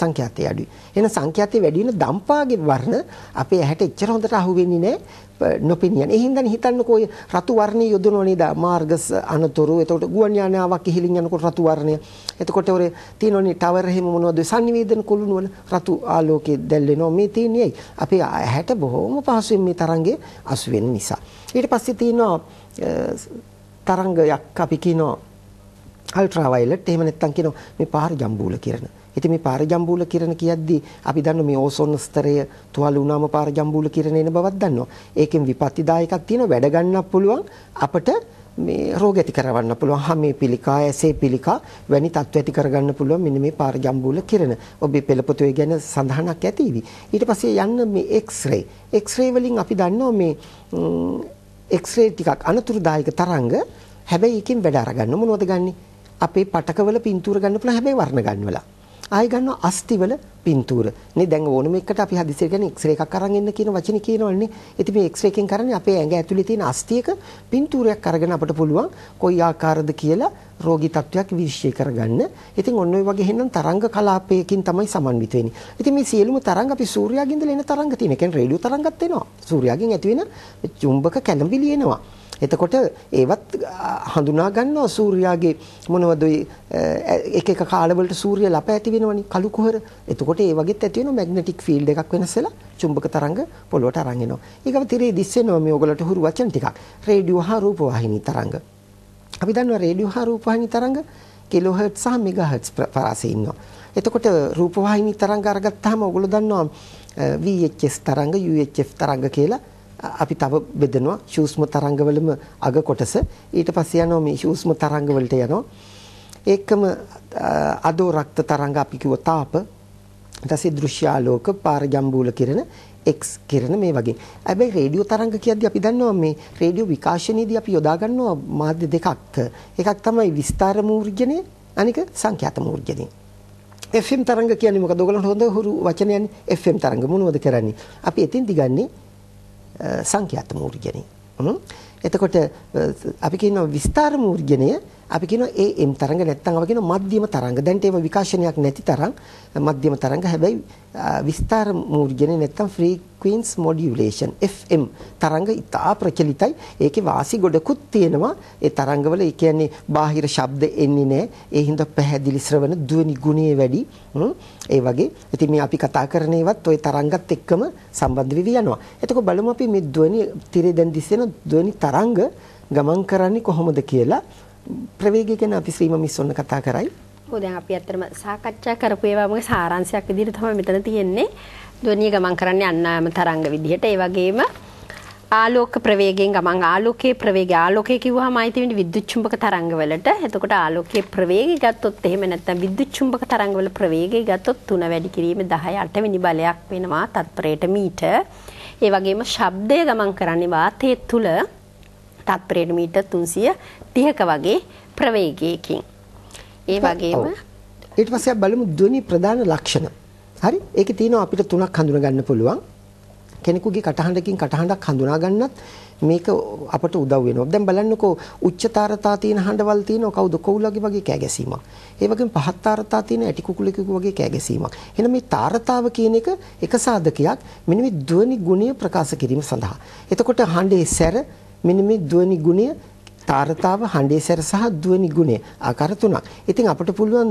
[SPEAKER 1] සංඛ්‍යාතය අඩුයි. එහෙනම් සංඛ්‍යාතය වැඩි වෙන දම්පාගේ වර්ණ අපේ ඇහැට එච්චර හොඳට අහු වෙන්නේ නැහැ. නොපෙනියන. ඒ හින්දානේ හිතන්නකෝ රතු වර්ණය යොදනෝ නේද? මාර්ගස් අනතුරු. එතකොට ගුවන් යානාවක් ඉහිලින් යනකොට රතු වර්ණය. එතකොට ඔරේ තියෙනෝනේ ටවර් එහෙම මොනවද සංනිවේදන කුළුණු වල රතු ආලෝකයේ දැල්වෙනවා. මේ තියෙන්නේ අපේ ඇහැට බොහොම පහසුවෙන් මේ තරංගේ අසු නිසා. ඊට පස්සේ තියෙනවා තරංගයක් අපි කියනවා අල්ට්‍රා වයලට් එහෙම නැත්නම් කියනවා මේ පාර ජම්බූල කිරණ. ඉතින් මේ පාර ජම්බූල කිරණ කියද්දී අපි දන්න මේ ඕසෝන් ස්තරය තුවාල වුණාම පාර ජම්බූල කිරණ එන බවක් දන්නවා. ඒකෙන් විපත්තිදායකක් තියෙනවා වැඩ ගන්නත් පුළුවන් අපට මේ රෝග ඇති කරවන්න පුළුවන් හැමේ පිළිකා ඇසේ පිළිකා වැනි තත්ත්ව ඇති කරගන්න පුළුවන් මෙන්න මේ පාර ජම්බූල කිරණ. ඔබේ පෙළපොතේ ගැන සඳහනක් ඇතිවි. ඊට පස්සේ යන්න මේ X-ray. X-ray වලින් අපි දන්නවා මේ එක්ස්රේ ටිකක් අනතුරුදායක තරංග හැබැයි එකෙන් වැඩ අරගන්න මොනවද ගන්නේ අපේ පටකවල පින්තූර ගන්න පුළුවන් හැබැයි වර්ණ ගන්නවලා ආයි ගන්නවා අස්තිවල පින්තූර. නේ දැන් ඕනම එකට අපි හදිසියේ කියන්නේ එක්ස්රේ එකක් අරන් එන්න කියන වචනේ කියනවලුනේ. ඉතින් මේ එක්ස්රේ එකෙන් කරන්නේ අපේ ඇඟ ඇතුලේ තියෙන අස්තියක පින්තූරයක් අරගෙන අපිට පුළුවන් කොයි ආකාරද කියලා රෝගී තත්වයක් විශ්ෂය කරගන්න. ඉතින් ඔන්න ඔය වගේ හෙන්නම් තරංග කලාපයකින් තමයි සමන්විත වෙන්නේ. ඉතින් මේ සියලුම තරංග අපි සූර්යාගෙන් ඉඳලා එන තරංග තියෙන. ඒ කියන්නේ රේඩියෝ තරංගත් එනවා. සූර්යාගෙන් ඇති වෙන චුම්බක කැළඹිලි එනවා. එතකොට ඒවත් හඳුනා ගන්නවා සූර්යාගේ මොනවද එක එක කාලවලට සූර්ය ලප ඇති වෙනවනේ කළු කුහර. එතකොට ඒ වගේත් ඇති වෙන මැග්නටික් ෆීල්ඩ් එකක් වෙනසලා චුම්බක තරංග පොළොවට අරන් එනවා. ඊගව තිරේ දිස් වෙනවා මේ ඔයගලට හුරු වචන ටිකක්. රේඩියෝ හා රූප වාහිනී තරංග. අපි දන්නවා රේඩියෝ හා රූප වාහිනී තරංග කිලෝහර්ට්ස් සහ මෙගාහර්ට්ස් පරාසෙ ඉන්නවා. එතකොට රූප වාහිනී තරංග අරගත්තාම ඔයගොල්ලෝ දන්නවා VHF තරංග UHF තරංග කියලා අපි තව බෙදනවා ශූෂ්ම තරංගවලම අග කොටස ඊට පස්සේ යනවා මේ ශූෂ්ම තරංගවලට යනවා ඒකම අදෝ රක්ත තරංග අපි කිව්ව තාප ඊට පස්සේ දෘශ්‍යාලෝක පාරජම්බූල කිරණ X කිරණ මේ වගේ. හැබැයි රේඩියෝ තරංග කියද්දී අපි දන්නවා මේ රේඩියෝ විකාශනයේදී අපි යොදා ගන්නවා මාධ්‍ය දෙකක්. එකක් තමයි විස්තර මූර්ජනය අනික සංඛ්‍යාත මූර්ජනය. FM තරංග කියන්නේ මොකද? ඔයගොල්ලන්ට හොඳ හුරු වචනයනේ. FM තරංග මොනවද කරන්නේ? අපි එතින් දිගන්නේ සංඛ්‍යාත මූර්ජනය. එතකොට අපි කියනවා විස්තර මූර්ජනය අපි කියනවා AM තරංග නැත්නම් අපි කියනවා මධ්‍යම තරංග. දැන්ට ඒව විකාශනයක් නැති තරං මධ්‍යම තරංග. හැබැයි විස්තර මූර්ජනේ නැත්නම් frequency modulation FM තරංග ඉතා ප්‍රචලිතයි. ඒකේ වාසි ගොඩකුත් තියෙනවා. ඒ තරංගවල ඒ කියන්නේ බාහිර ශබ්ද එන්නේ නැහැ. ඒ හින්දා පැහැදිලි ශ්‍රවණ දුවනි ගුණය වැඩි. ඒ වගේ. ඉතින් මේ අපි කතා කරන ඒවත් ওই තරංගත් එක්කම සම්බන්ධ වෙවි යනවා. එතකොට බලමු අපි මේ දුවනි තිරේ දැන් දිස්සෙන දුවනි තරංග ගමන් කරන්නේ කොහොමද කියලා ප්‍රවේගය ගැන අපි ශ්‍රීම මිස් ඔන්න කතා කරයි.
[SPEAKER 2] ඔව් දැන් අපි ඇත්තටම සාකච්ඡා කරපු ඒවාමගේ සාරාංශයක් විදිහට තමයි මෙතන තියෙන්නේ. ධ්වනිය ගමන් කරන්නේ අන්නාම තරංග විදිහට. ඒ වගේම ආලෝක ප්‍රවේගයෙන් ගමන් ආලෝකයේ ප්‍රවේගය ආලෝකය කිව්වහම ආයිති වෙන්නේ විද්‍යුත් චුම්බක තරංග වලට. එතකොට ආලෝකයේ ප්‍රවේගය ගත්තොත් එහෙම නැත්නම් විද්‍යුත් චුම්බක තරංග වල ප්‍රවේගය ගත්තොත් 3 වැඩි කිරීම 10 8 වෙනි බලයක් වෙනවා තත්පරයට මීටර්. ඒ වගේම ශබ්දය ගමන් කරන්නේ වාතයේ තුල තත්පරයට මීටර් 300 තිහක වගේ ප්‍රවේගයකින්. ඒ වගේම
[SPEAKER 1] ඊට පස්සේ බලමු ධ්වනි ප්‍රධාන ලක්ෂණ. හරි? ඒකේ තියෙනවා අපිට තුනක් හඳුනා ගන්න පුළුවන්. කෙනෙකුගේ කටහඬකින් කටහඬක් හඳුනා ගන්නත් මේක අපට උදව් වෙනවා. දැන් බලන්නකෝ උච්චතරතා තියෙන හඬවල් තියෙනවා කවුද කොවුලගේ වගේ කෑ ගැසීමක්. ඒ වගේම පහත්තරතා තියෙන ඇටි කුකුලෙකු වගේ කෑ ගැසීමක්. එහෙනම් මේ තරතාව කියන එක එක සාධකයක් මෙන්න මේ ධ්වනි ගුණය ප්‍රකාශ කිරීම සඳහා. එතකොට හඬේ සැර මෙන්න මේ ධ්වනි ගුණය තාරතාව හඬේ සැර සහ දුවනි ගුණය ආකාර තුනක්. ඉතින් අපිට පුළුවන්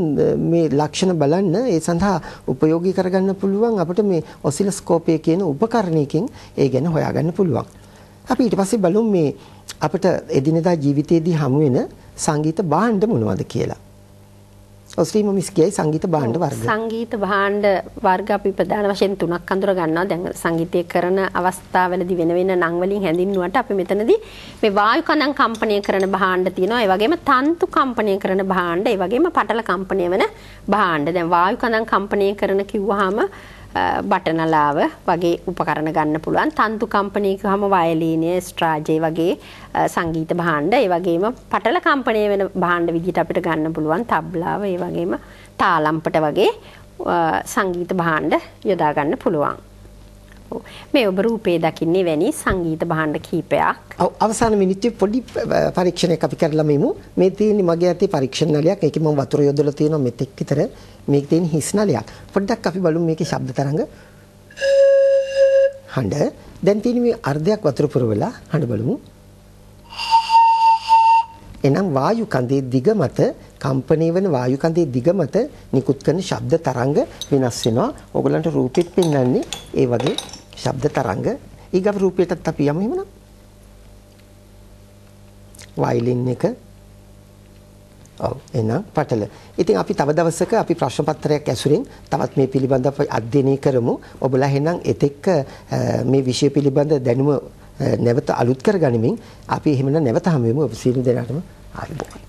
[SPEAKER 1] මේ ලක්ෂණ බලන්න ඒ සඳහා ප්‍රයෝගී කරගන්න පුළුවන් අපිට මේ ඔසිලස්කෝපය කියන උපකරණයකින් ඒ ගැන හොයාගන්න පුළුවන්. අපි ඊට පස්සේ බලමු මේ අපිට එදිනෙදා ජීවිතයේදී හමු වෙන සංගීත භාණ්ඩ මොනවද කියලා. ශ්‍රී මොමිස්ගේ සංගීත භාණ්ඩ වර්ග.
[SPEAKER 2] සංගීත භාණ්ඩ වර්ග අපි ප්‍රධාන වශයෙන් තුනක් අඳුර ගන්නවා. දැන් සංගීතය කරන අවස්ථාවවලදී වෙන වෙන නම් වලින් හැඳින්නුවට අපි මෙතනදී මේ වායු කණන් කම්පණය කරන භාණ්ඩ තියෙනවා. ඒ වගේම තන්තු කම්පණය කරන භාණ්ඩ, ඒ වගේම පටල කම්පණය වෙන භාණ්ඩ. දැන් වායු කණන් කම්පණය කරන කිව්වහම බටනලාව වගේ උපකරණ ගන්න පුළුවන් තන්තු කම්පනයක හම වයලීනය ස්ට්‍රාජය වගේ සංගීත භාණ්ඩ ඒ වගේම පටල කම්පනය වෙන භාණ්ඩ විදිට අපිට ගන්න පුළුවන් තබ්ලාව ඒ වගේම තාලම්පට වගේ සංගීත භාණ්ඩ යොදාගන්න පුළුවන්. මේ ඔබ රූපේ දකින්නේ වැනි සංගීත භාණ්ඩ කීපයක්.
[SPEAKER 1] ඔව් අවසාන මිනිත්තුවේ පොඩි පරීක්ෂණයක් අපි කරලා මෙමු. මේ තියෙන්නේ මගේ ඇති පරීක්ෂණ නලියක්. ඒකේ මම වතුර යොදලා තියෙනවා මෙතෙක් විතර. මේක තියෙන හිස් නලියක්. පොඩ්ඩක් අපි බලමු මේකේ ශබ්ද තරංග. හඬ. දැන් තියෙන මේ අර්ධයක් වතුර පුරවලා හඬ බලමු. එනම් වායු කඳේ දිග මත කම්පණය වෙන වායු කඳේ දිග මත නිකුත් කරන ශබ්ද තරංග වෙනස් වෙනවා. ඕගලන්ට රූපෙත් පෙන්වන්නේ ඒ වගේ ශබ්ද තරංග ඊගව රූපයටත් අපි යමු එහෙමනම්. වයිලින් එක ඔව් එහෙනම් පටල. ඉතින් අපි තව දවසක අපි ප්‍රශ්න පත්‍රයක් ඇසුරින් තවත් මේ පිළිබඳව අධ්‍යයනය කරමු. ඔබලා එහෙනම් එතෙක් මේ විෂය පිළිබඳ දැනුම නැවත අලුත් කරගනිමින් අපි එහෙමනම් නැවත හමු වෙමු. ඔබ සියලු දෙනාටම ආයුබෝවන්.